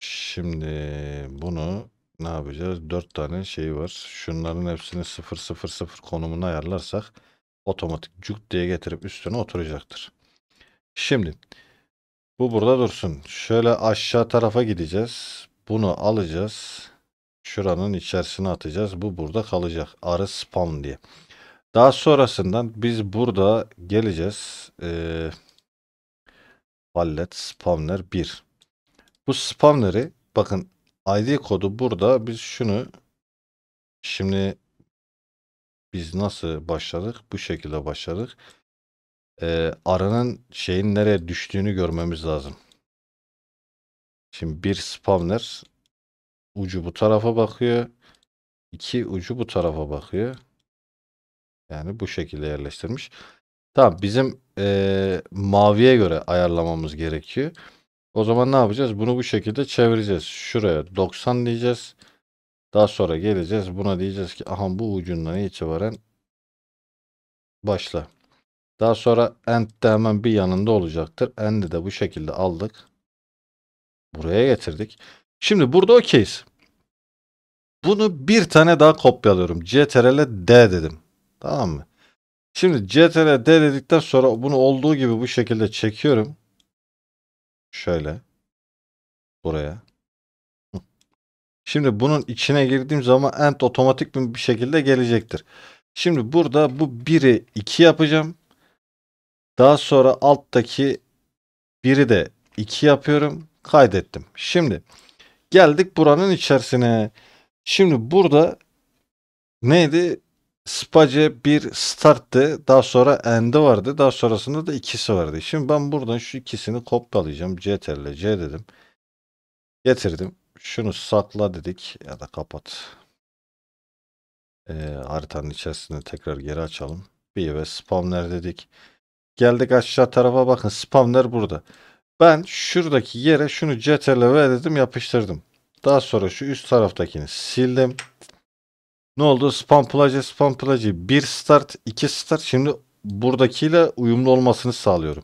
Şimdi bunu ne yapacağız? 4 tane şey var. Şunların hepsini 000 konumuna ayarlarsak otomatik cuk diye getirip üstüne oturacaktır. Şimdi bu burada dursun. Şöyle aşağı tarafa gideceğiz. Bunu alacağız. Şuranın içerisine atacağız. Bu burada kalacak. Arı spam diye. Daha sonrasından biz burada geleceğiz. Ee, Wallet spamler 1. Bu spamneri bakın ID kodu burada. Biz şunu şimdi biz nasıl başladık? Bu şekilde başladık. Ee, arının şeyin nereye düştüğünü görmemiz lazım. Şimdi bir spawner ucu bu tarafa bakıyor. iki ucu bu tarafa bakıyor. Yani bu şekilde yerleştirmiş. Tamam bizim e, maviye göre ayarlamamız gerekiyor. O zaman ne yapacağız? Bunu bu şekilde çevireceğiz. Şuraya 90 diyeceğiz. Daha sonra geleceğiz. Buna diyeceğiz ki aha bu ucundan itibaren başla. Daha sonra end de hemen bir yanında olacaktır. End'i de bu şekilde aldık. Buraya getirdik. Şimdi burada okeyiz. Bunu bir tane daha kopyalıyorum. Ctrl D dedim. Tamam mı? Şimdi Ctrl D dedikten sonra bunu olduğu gibi bu şekilde çekiyorum. Şöyle. Buraya. Şimdi bunun içine girdiğim zaman end otomatik bir şekilde gelecektir. Şimdi burada bu 1'i 2 yapacağım. Daha sonra alttaki 1'i de 2 yapıyorum. Kaydettim. Şimdi geldik buranın içerisine. Şimdi burada neydi? Space bir starttı. Daha sonra end'i vardı. Daha sonrasında da ikisi vardı. Şimdi ben buradan şu ikisini kopyalayacağım. CTRL C dedim. Getirdim şunu sakla dedik ya da kapat. Ee, haritanın içerisinde tekrar geri açalım. Bir ve spamler dedik. Geldik aşağı tarafa bakın spamler burada. Ben şuradaki yere şunu ctrl v dedim yapıştırdım. Daha sonra şu üst taraftakini sildim. Ne oldu? Spam plajı, spam plajı. Bir start, iki start. Şimdi buradakiyle uyumlu olmasını sağlıyorum.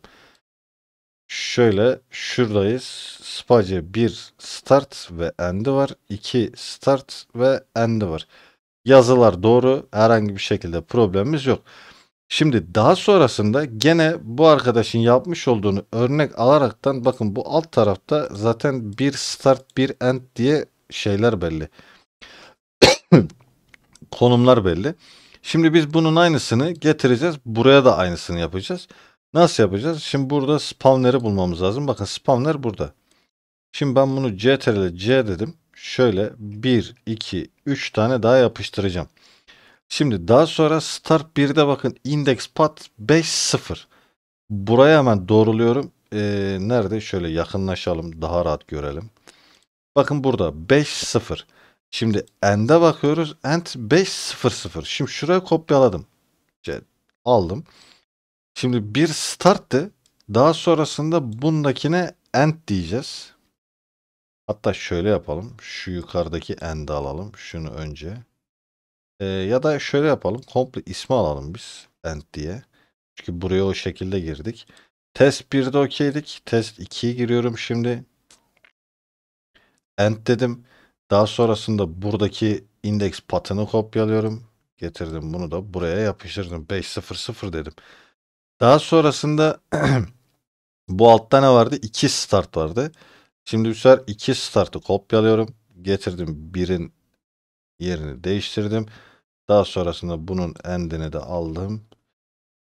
Şöyle şuradayız. Spacı 1 start ve end'i var. 2 start ve end'i var. Yazılar doğru. Herhangi bir şekilde problemimiz yok. Şimdi daha sonrasında gene bu arkadaşın yapmış olduğunu örnek alaraktan bakın bu alt tarafta zaten bir start bir end diye şeyler belli. Konumlar belli. Şimdi biz bunun aynısını getireceğiz. Buraya da aynısını yapacağız. Nasıl yapacağız? Şimdi burada spawner'ı bulmamız lazım. Bakın spawner burada. Şimdi ben bunu CTRL e C dedim. Şöyle 1, 2, 3 tane daha yapıştıracağım. Şimdi daha sonra start 1'de bakın index path 5, 0. Buraya hemen doğruluyorum. Ee, nerede? Şöyle yakınlaşalım. Daha rahat görelim. Bakın burada 5, 0. Şimdi end'e bakıyoruz. End 5, 0, 0. Şimdi şuraya kopyaladım. C aldım. Şimdi bir starttı. Daha sonrasında bundakine end diyeceğiz. Hatta şöyle yapalım. Şu yukarıdaki end'i alalım. Şunu önce. Ee, ya da şöyle yapalım. Komple ismi alalım biz. End diye. Çünkü buraya o şekilde girdik. Test 1'de okeydik. Test 2'ye giriyorum şimdi. End dedim. Daha sonrasında buradaki index patını kopyalıyorum. Getirdim bunu da buraya yapıştırdım. 500 dedim. Daha sonrasında bu altta ne vardı? İki start vardı. Şimdi bu sefer iki startı kopyalıyorum. Getirdim birin yerini değiştirdim. Daha sonrasında bunun endini de aldım.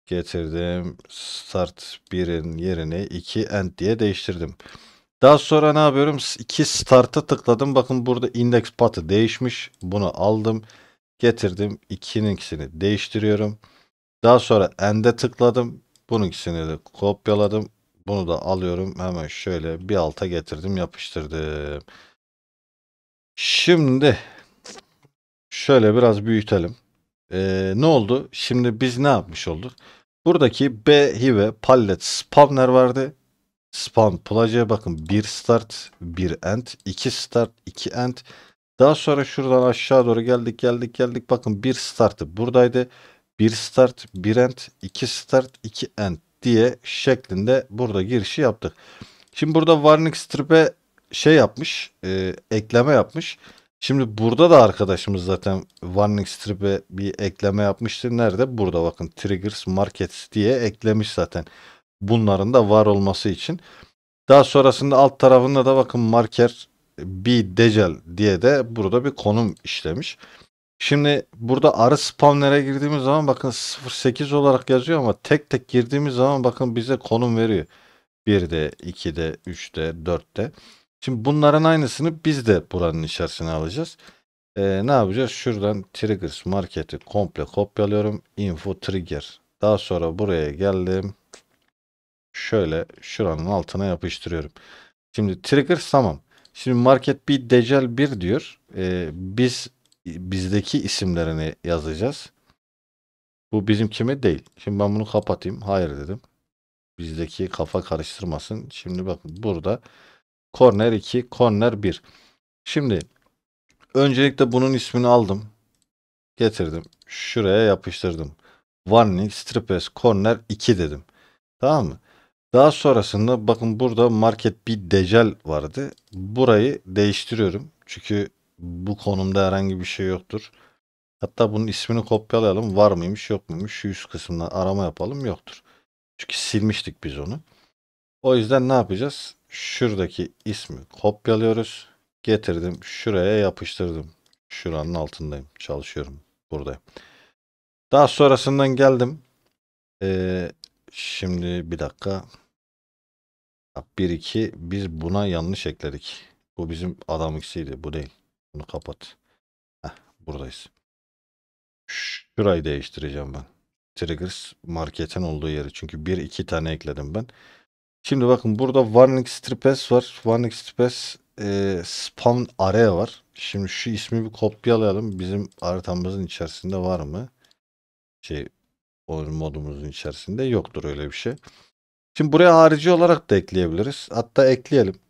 Getirdim. Start birin yerini iki end diye değiştirdim. Daha sonra ne yapıyorum? İki startı tıkladım. Bakın burada index patı değişmiş. Bunu aldım. Getirdim. 2'nin ikisini değiştiriyorum. Daha sonra end'e tıkladım. Bununkisini de kopyaladım. Bunu da alıyorum. Hemen şöyle bir alta getirdim. Yapıştırdım. Şimdi şöyle biraz büyütelim. Ee, ne oldu? Şimdi biz ne yapmış olduk? Buradaki B ve pallet spawner vardı. Spawn plaja'ya bakın. bir start, bir end, iki start, iki end. Daha sonra şuradan aşağı doğru geldik geldik geldik. Bakın bir startı buradaydı. 1 start, 1 end, 2 start, 2 end diye şeklinde burada girişi yaptık. Şimdi burada warning strip'e şey yapmış, e, ekleme yapmış. Şimdi burada da arkadaşımız zaten warning strip'e bir ekleme yapmıştı. Nerede? Burada bakın triggers markets diye eklemiş zaten. Bunların da var olması için. Daha sonrasında alt tarafında da bakın marker bir decel diye de burada bir konum işlemiş. Şimdi burada arı spawnlere girdiğimiz zaman bakın 08 olarak yazıyor ama tek tek girdiğimiz zaman bakın bize konum veriyor. 1'de, 2'de, 3'de, 4'te. Şimdi bunların aynısını biz de buranın içerisine alacağız. Ee, ne yapacağız? Şuradan triggers marketi komple kopyalıyorum. Info trigger. Daha sonra buraya geldim. Şöyle şuranın altına yapıştırıyorum. Şimdi triggers tamam. Şimdi market bir decel 1 diyor. Ee, biz bizdeki isimlerini yazacağız. Bu bizim kime değil. Şimdi ben bunu kapatayım. Hayır dedim. Bizdeki kafa karıştırmasın. Şimdi bakın burada corner 2, corner 1. Şimdi öncelikle bunun ismini aldım. Getirdim. Şuraya yapıştırdım. Warning Stripes Corner 2 dedim. Tamam mı? Daha sonrasında bakın burada market bir decel vardı. Burayı değiştiriyorum. Çünkü bu konumda herhangi bir şey yoktur. Hatta bunun ismini kopyalayalım. Var mıymış yok muymuş? Şu üst kısımda arama yapalım yoktur. Çünkü silmiştik biz onu. O yüzden ne yapacağız? Şuradaki ismi kopyalıyoruz. Getirdim. Şuraya yapıştırdım. Şuranın altındayım. Çalışıyorum. Buradayım. Daha sonrasından geldim. Ee, şimdi bir dakika. 1-2 biz buna yanlış ekledik. Bu bizim adam ikisiydi. Bu değil. Bunu kapat. Heh, buradayız. Şurayı değiştireceğim ben. Triggers marketin olduğu yeri. Çünkü bir iki tane ekledim ben. Şimdi bakın burada warning stripes var. Warning stripes e, spawn array var. Şimdi şu ismi bir kopyalayalım. Bizim haritamızın içerisinde var mı? Şey oyun modumuzun içerisinde yoktur öyle bir şey. Şimdi buraya harici olarak da ekleyebiliriz. Hatta ekleyelim.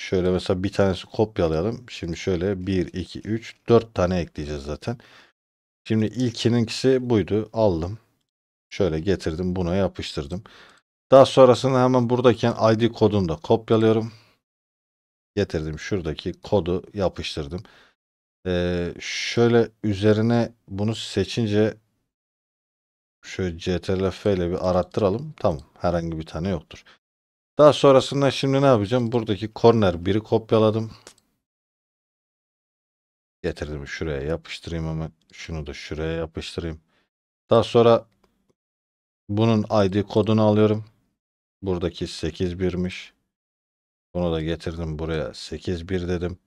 Şöyle mesela bir tanesi kopyalayalım. Şimdi şöyle 1, 2, 3, 4 tane ekleyeceğiz zaten. Şimdi ilkininkisi buydu. Aldım. Şöyle getirdim. Buna yapıştırdım. Daha sonrasında hemen buradayken ID kodunu da kopyalıyorum. Getirdim. Şuradaki kodu yapıştırdım. Ee, şöyle üzerine bunu seçince şöyle CTRL ile bir arattıralım. Tamam. Herhangi bir tane yoktur. Daha sonrasında şimdi ne yapacağım? Buradaki corner biri kopyaladım. Getirdim şuraya yapıştırayım ama şunu da şuraya yapıştırayım. Daha sonra bunun ID kodunu alıyorum. Buradaki 81'miş. Bunu da getirdim buraya 81 dedim.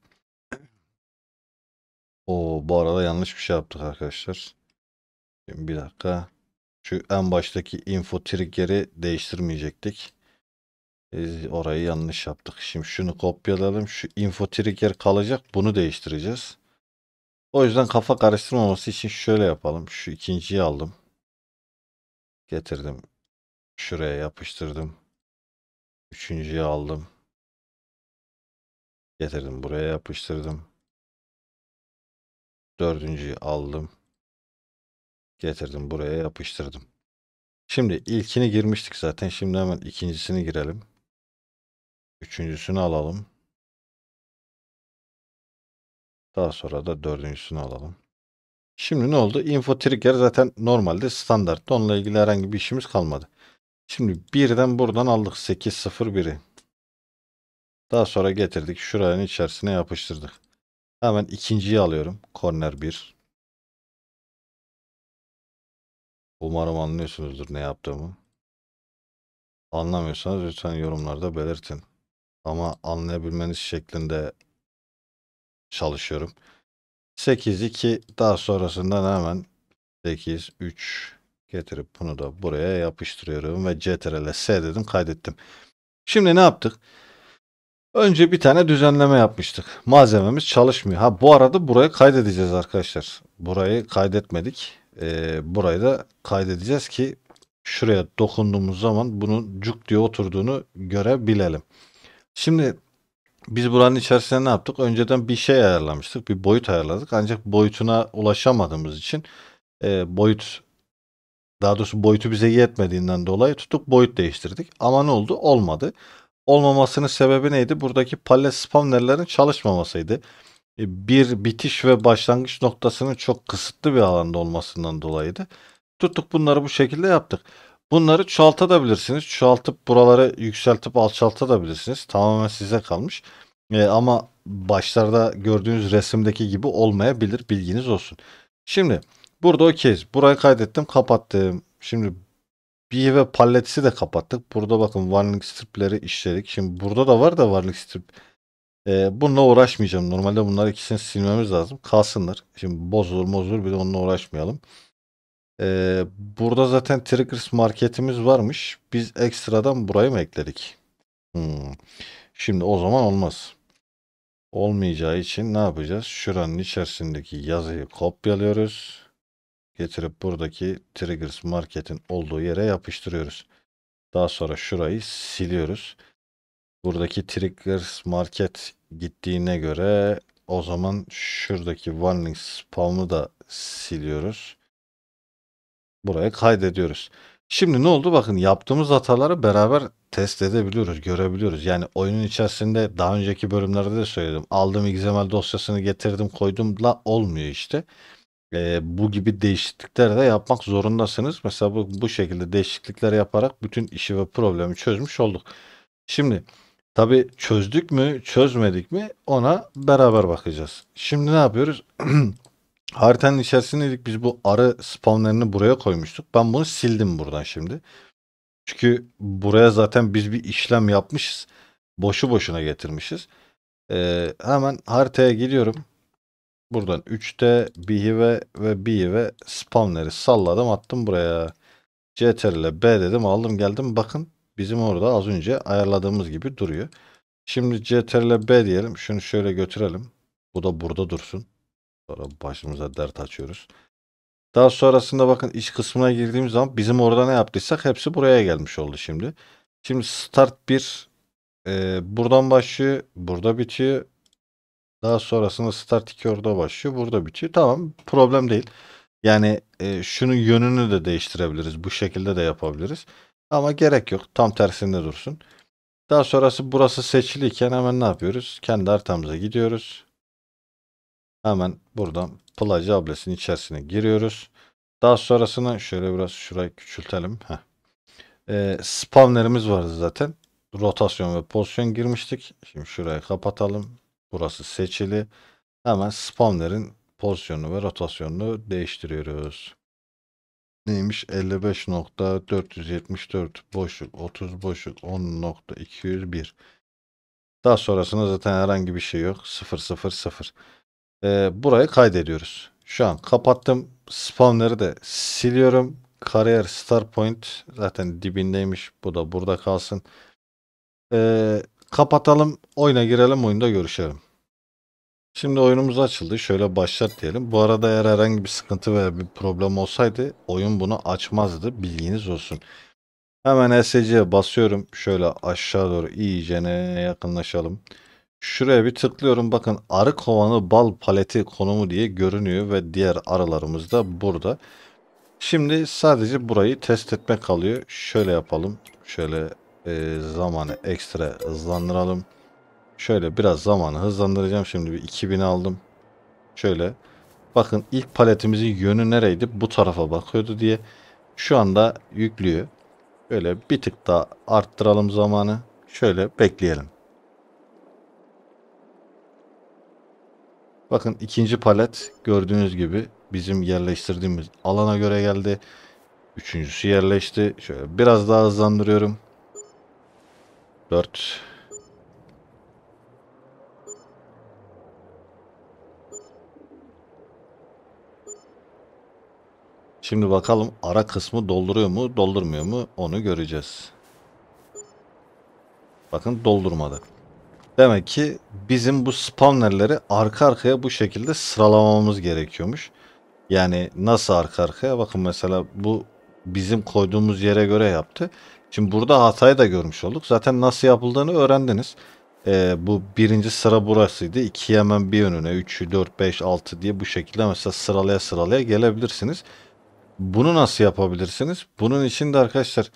O bu arada yanlış bir şey yaptık arkadaşlar. Şimdi bir dakika. Şu en baştaki info trigger'i değiştirmeyecektik. Ee, orayı yanlış yaptık. Şimdi şunu kopyalayalım. Şu info trigger kalacak. Bunu değiştireceğiz. O yüzden kafa karıştırmaması için şöyle yapalım. Şu ikinciyi aldım. Getirdim. Şuraya yapıştırdım. Üçüncüyü aldım. Getirdim buraya yapıştırdım. Dördüncüyü aldım. Getirdim buraya yapıştırdım. Şimdi ilkini girmiştik zaten. Şimdi hemen ikincisini girelim. Üçüncüsünü alalım. Daha sonra da dördüncüsünü alalım. Şimdi ne oldu? Info trigger zaten normalde standart. Onunla ilgili herhangi bir işimiz kalmadı. Şimdi birden buradan aldık 801'i. Daha sonra getirdik. Şuranın içerisine yapıştırdık. Hemen ikinciyi alıyorum. Corner 1. Umarım anlıyorsunuzdur ne yaptığımı. Anlamıyorsanız lütfen yorumlarda belirtin ama anlayabilmeniz şeklinde çalışıyorum. 8-2 daha sonrasında hemen 8-3 getirip bunu da buraya yapıştırıyorum ve CTRL S dedim kaydettim. Şimdi ne yaptık? Önce bir tane düzenleme yapmıştık. Malzememiz çalışmıyor. Ha bu arada burayı kaydedeceğiz arkadaşlar. Burayı kaydetmedik. Ee, burayı da kaydedeceğiz ki şuraya dokunduğumuz zaman bunun cuk diye oturduğunu görebilelim. Şimdi biz buranın içerisinde ne yaptık? Önceden bir şey ayarlamıştık. Bir boyut ayarladık. Ancak boyutuna ulaşamadığımız için e, boyut daha doğrusu boyutu bize yetmediğinden dolayı tutup boyut değiştirdik. Ama ne oldu? Olmadı. Olmamasının sebebi neydi? Buradaki palet spawnerlerin çalışmamasıydı. E, bir bitiş ve başlangıç noktasının çok kısıtlı bir alanda olmasından dolayıydı. Tuttuk bunları bu şekilde yaptık. Bunları çoğaltabilirsiniz. Çoğaltıp buraları yükseltip alçaltabilirsiniz. Tamamen size kalmış. E, ama başlarda gördüğünüz resimdeki gibi olmayabilir. Bilginiz olsun. Şimdi burada okeyiz. Burayı kaydettim. Kapattım. Şimdi bir ve paletisi de kapattık. Burada bakın warning stripleri işledik. Şimdi burada da var da warning strip. E, bununla uğraşmayacağım. Normalde bunlar ikisini silmemiz lazım. Kalsınlar. Şimdi bozulur bozulur bir de onunla uğraşmayalım. Ee, burada zaten Triggers marketimiz varmış. Biz ekstradan burayı mı ekledik? Hmm. Şimdi o zaman olmaz. Olmayacağı için ne yapacağız? Şuranın içerisindeki yazıyı kopyalıyoruz. Getirip buradaki Triggers marketin olduğu yere yapıştırıyoruz. Daha sonra şurayı siliyoruz. Buradaki Triggers market gittiğine göre o zaman şuradaki warning spawn'u da siliyoruz buraya kaydediyoruz. Şimdi ne oldu? Bakın yaptığımız hataları beraber test edebiliyoruz, görebiliyoruz. Yani oyunun içerisinde daha önceki bölümlerde de söyledim. Aldığım XML dosyasını getirdim, koydum da olmuyor işte. Ee, bu gibi değişiklikleri de yapmak zorundasınız. Mesela bu, bu şekilde değişiklikler yaparak bütün işi ve problemi çözmüş olduk. Şimdi tabi çözdük mü, çözmedik mi ona beraber bakacağız. Şimdi ne yapıyoruz? haritanın içerisindeydik. Biz bu arı spawnlarını buraya koymuştuk. Ben bunu sildim buradan şimdi. Çünkü buraya zaten biz bir işlem yapmışız. Boşu boşuna getirmişiz. Ee, hemen haritaya gidiyorum. Buradan 3 3'te behive ve behive spawnları salladım attım buraya. CTRL ile B dedim aldım geldim. Bakın bizim orada az önce ayarladığımız gibi duruyor. Şimdi CTRL ile B diyelim. Şunu şöyle götürelim. Bu da burada dursun. Sonra başımıza dert açıyoruz. Daha sonrasında bakın iç kısmına girdiğimiz zaman bizim orada ne yaptıysak hepsi buraya gelmiş oldu şimdi. Şimdi start 1 e, buradan başlıyor. Burada bitiyor. Daha sonrasında start 2 orada başlıyor. Burada bitiyor. Tamam problem değil. Yani e, şunun yönünü de değiştirebiliriz. Bu şekilde de yapabiliriz. Ama gerek yok. Tam tersinde dursun. Daha sonrası burası seçiliyken hemen ne yapıyoruz? Kendi haritamıza gidiyoruz. Hemen buradan plaj ablesinin içerisine giriyoruz. Daha sonrasını şöyle biraz şurayı küçültelim. Heh. Ee, spawnerimiz vardı zaten. Rotasyon ve pozisyon girmiştik. Şimdi şurayı kapatalım. Burası seçili. Hemen spawnerin pozisyonunu ve rotasyonunu değiştiriyoruz. Neymiş? 55.474 boşluk 30 boşluk 10.201 Daha sonrasında zaten herhangi bir şey yok. 000 e, buraya kaydediyoruz. Şu an kapattım. Spamları da siliyorum. Kariyer Star Point zaten dibindeymiş. Bu da burada kalsın. E, kapatalım. Oyuna girelim. Oyunda görüşelim. Şimdi oyunumuz açıldı. Şöyle başlat diyelim. Bu arada eğer herhangi bir sıkıntı veya bir problem olsaydı oyun bunu açmazdı. Bilginiz olsun. Hemen SC'ye basıyorum. Şöyle aşağı doğru iyicene yakınlaşalım. Şuraya bir tıklıyorum. Bakın arı kovanı bal paleti konumu diye görünüyor ve diğer arılarımız da burada. Şimdi sadece burayı test etme kalıyor. Şöyle yapalım. Şöyle e, zamanı ekstra hızlandıralım. Şöyle biraz zamanı hızlandıracağım. Şimdi bir 2000 aldım. Şöyle. Bakın ilk paletimizin yönü nereydi? Bu tarafa bakıyordu diye. Şu anda yüklüyor. Böyle bir tık daha arttıralım zamanı. Şöyle bekleyelim. Bakın ikinci palet gördüğünüz gibi bizim yerleştirdiğimiz alana göre geldi. Üçüncüsü yerleşti. Şöyle biraz daha hızlandırıyorum. 4 Şimdi bakalım ara kısmı dolduruyor mu doldurmuyor mu onu göreceğiz. Bakın doldurmadı. Demek ki bizim bu spawnerleri arka arkaya bu şekilde sıralamamız gerekiyormuş. Yani nasıl arka arkaya? Bakın mesela bu bizim koyduğumuz yere göre yaptı. Şimdi burada hatayı da görmüş olduk. Zaten nasıl yapıldığını öğrendiniz. Ee, bu birinci sıra burasıydı. 2 hemen bir önüne. 3, 4, 5, 6 diye bu şekilde mesela sıralaya sıralaya gelebilirsiniz. Bunu nasıl yapabilirsiniz? Bunun için de arkadaşlar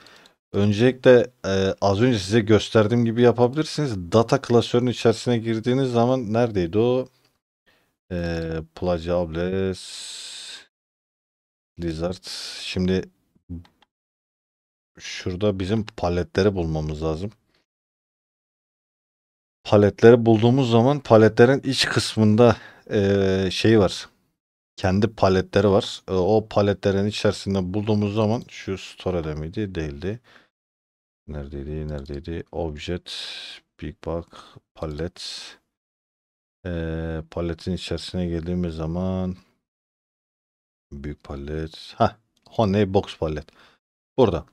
Öncelikle e, az önce size gösterdiğim gibi yapabilirsiniz. Data klasörünün içerisine girdiğiniz zaman neredeydi o? E, Plagiables Lizard. Şimdi şurada bizim paletleri bulmamız lazım. Paletleri bulduğumuz zaman paletlerin iç kısmında e, şey var kendi paletleri var. E, o paletlerin içerisinde bulduğumuz zaman şu store'de miydi? Değildi. Neredeydi? Neredeydi? Object, Big Bag, palet. E, paletin içerisine geldiğimiz zaman büyük palet. Ha, Honey Box palet. Burada.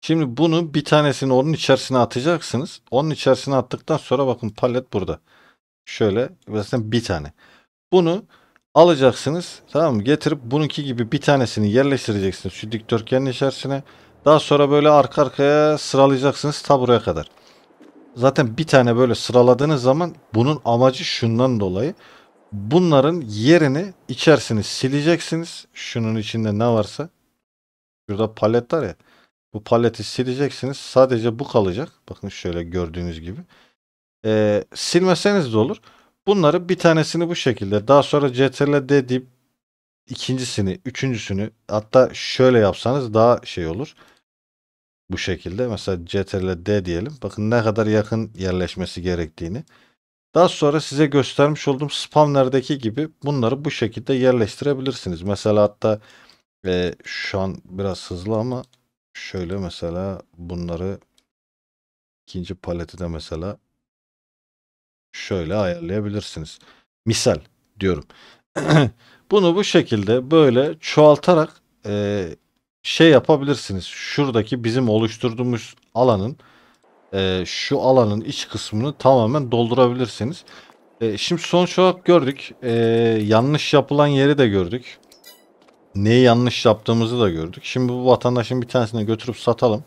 Şimdi bunu bir tanesini onun içerisine atacaksınız. Onun içerisine attıktan sonra bakın palet burada. Şöyle mesela bir tane. Bunu Alacaksınız tamam mı? Getirip bununki gibi bir tanesini yerleştireceksiniz şu dikdörtgenin içerisine. Daha sonra böyle arka arkaya sıralayacaksınız ta buraya kadar. Zaten bir tane böyle sıraladığınız zaman bunun amacı şundan dolayı. Bunların yerini içerisini sileceksiniz. Şunun içinde ne varsa. Şurada palet var ya. Bu paleti sileceksiniz. Sadece bu kalacak. Bakın şöyle gördüğünüz gibi. Ee, silmeseniz de olur. Bunları bir tanesini bu şekilde daha sonra CTRL D deyip ikincisini, üçüncüsünü hatta şöyle yapsanız daha şey olur. Bu şekilde mesela CTRL D diyelim. Bakın ne kadar yakın yerleşmesi gerektiğini. Daha sonra size göstermiş olduğum spamlerdeki gibi bunları bu şekilde yerleştirebilirsiniz. Mesela hatta e, şu an biraz hızlı ama şöyle mesela bunları ikinci paleti de mesela şöyle ayarlayabilirsiniz. Misal diyorum. Bunu bu şekilde böyle çoğaltarak e, şey yapabilirsiniz. Şuradaki bizim oluşturduğumuz alanın e, şu alanın iç kısmını tamamen doldurabilirsiniz. E, şimdi sonuç olarak gördük. E, yanlış yapılan yeri de gördük. Neyi yanlış yaptığımızı da gördük. Şimdi bu vatandaşın bir tanesini götürüp satalım.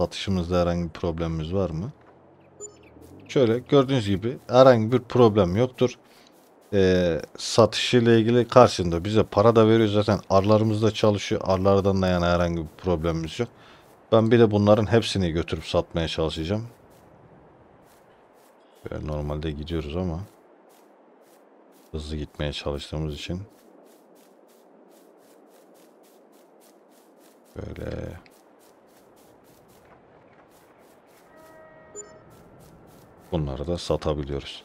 Satışımızda herhangi bir problemimiz var mı? Şöyle gördüğünüz gibi herhangi bir problem yoktur. Ee, ile ilgili karşında bize para da veriyor zaten arlarımız da çalışıyor. Arlardan da yani herhangi bir problemimiz yok. Ben bir de bunların hepsini götürüp satmaya çalışacağım. Böyle normalde gidiyoruz ama hızlı gitmeye çalıştığımız için böyle bunları da satabiliyoruz.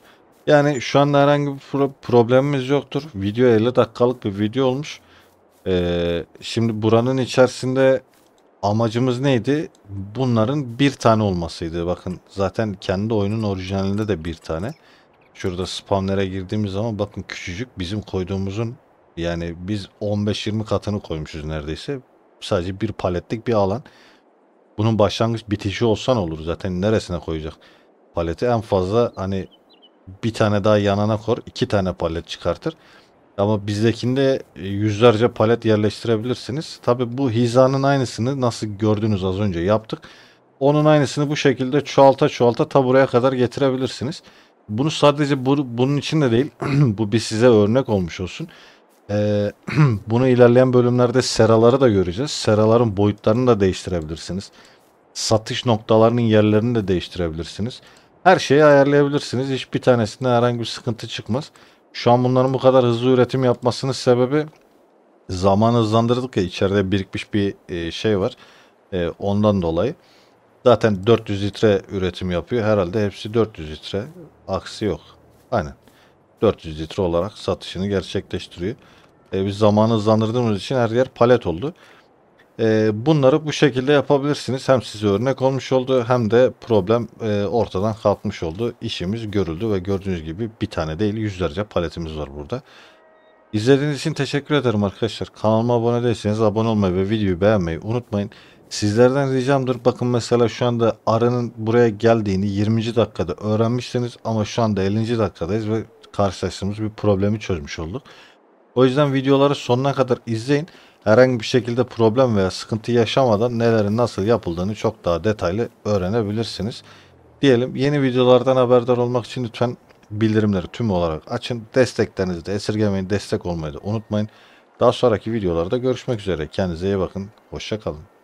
Yani şu anda herhangi bir pro problemimiz yoktur. Video 50 dakikalık bir video olmuş. Ee, şimdi buranın içerisinde amacımız neydi? Bunların bir tane olmasıydı. Bakın zaten kendi oyunun orijinalinde de bir tane. Şurada spamlere girdiğimiz zaman bakın küçücük bizim koyduğumuzun yani biz 15-20 katını koymuşuz neredeyse. Sadece bir paletlik bir alan. Bunun başlangıç bitişi olsan olur zaten neresine koyacak? paleti en fazla hani bir tane daha yanına kor iki tane palet çıkartır. Ama bizdekinde yüzlerce palet yerleştirebilirsiniz. Tabi bu hizanın aynısını nasıl gördünüz az önce yaptık. Onun aynısını bu şekilde çoğalta çoğalta ta buraya kadar getirebilirsiniz. Bunu sadece bu, bunun için de değil. bu bir size örnek olmuş olsun. Ee, bunu ilerleyen bölümlerde seraları da göreceğiz. Seraların boyutlarını da değiştirebilirsiniz. Satış noktalarının yerlerini de değiştirebilirsiniz. Her şeyi ayarlayabilirsiniz. Hiçbir tanesinde herhangi bir sıkıntı çıkmaz. Şu an bunların bu kadar hızlı üretim yapmasının sebebi zaman hızlandırdık ya içeride birikmiş bir e, şey var. E, ondan dolayı. Zaten 400 litre üretim yapıyor. Herhalde hepsi 400 litre. Aksi yok. Aynen. 400 litre olarak satışını gerçekleştiriyor. E biz zamanı hızlandırdığımız için her yer palet oldu. Ee, bunları bu şekilde yapabilirsiniz. Hem size örnek olmuş oldu hem de problem e, ortadan kalkmış oldu. İşimiz görüldü ve gördüğünüz gibi bir tane değil yüzlerce paletimiz var burada. İzlediğiniz için teşekkür ederim arkadaşlar. Kanalıma abone değilseniz abone olmayı ve videoyu beğenmeyi unutmayın. Sizlerden ricamdır bakın mesela şu anda arının buraya geldiğini 20. dakikada öğrenmişsiniz ama şu anda 50. dakikadayız ve karşılaştığımız bir problemi çözmüş olduk. O yüzden videoları sonuna kadar izleyin herhangi bir şekilde problem veya sıkıntı yaşamadan nelerin nasıl yapıldığını çok daha detaylı öğrenebilirsiniz. Diyelim yeni videolardan haberdar olmak için lütfen bildirimleri tüm olarak açın. Desteklerinizi de esirgemeyin, destek olmayı da unutmayın. Daha sonraki videolarda görüşmek üzere. Kendinize iyi bakın. Hoşçakalın.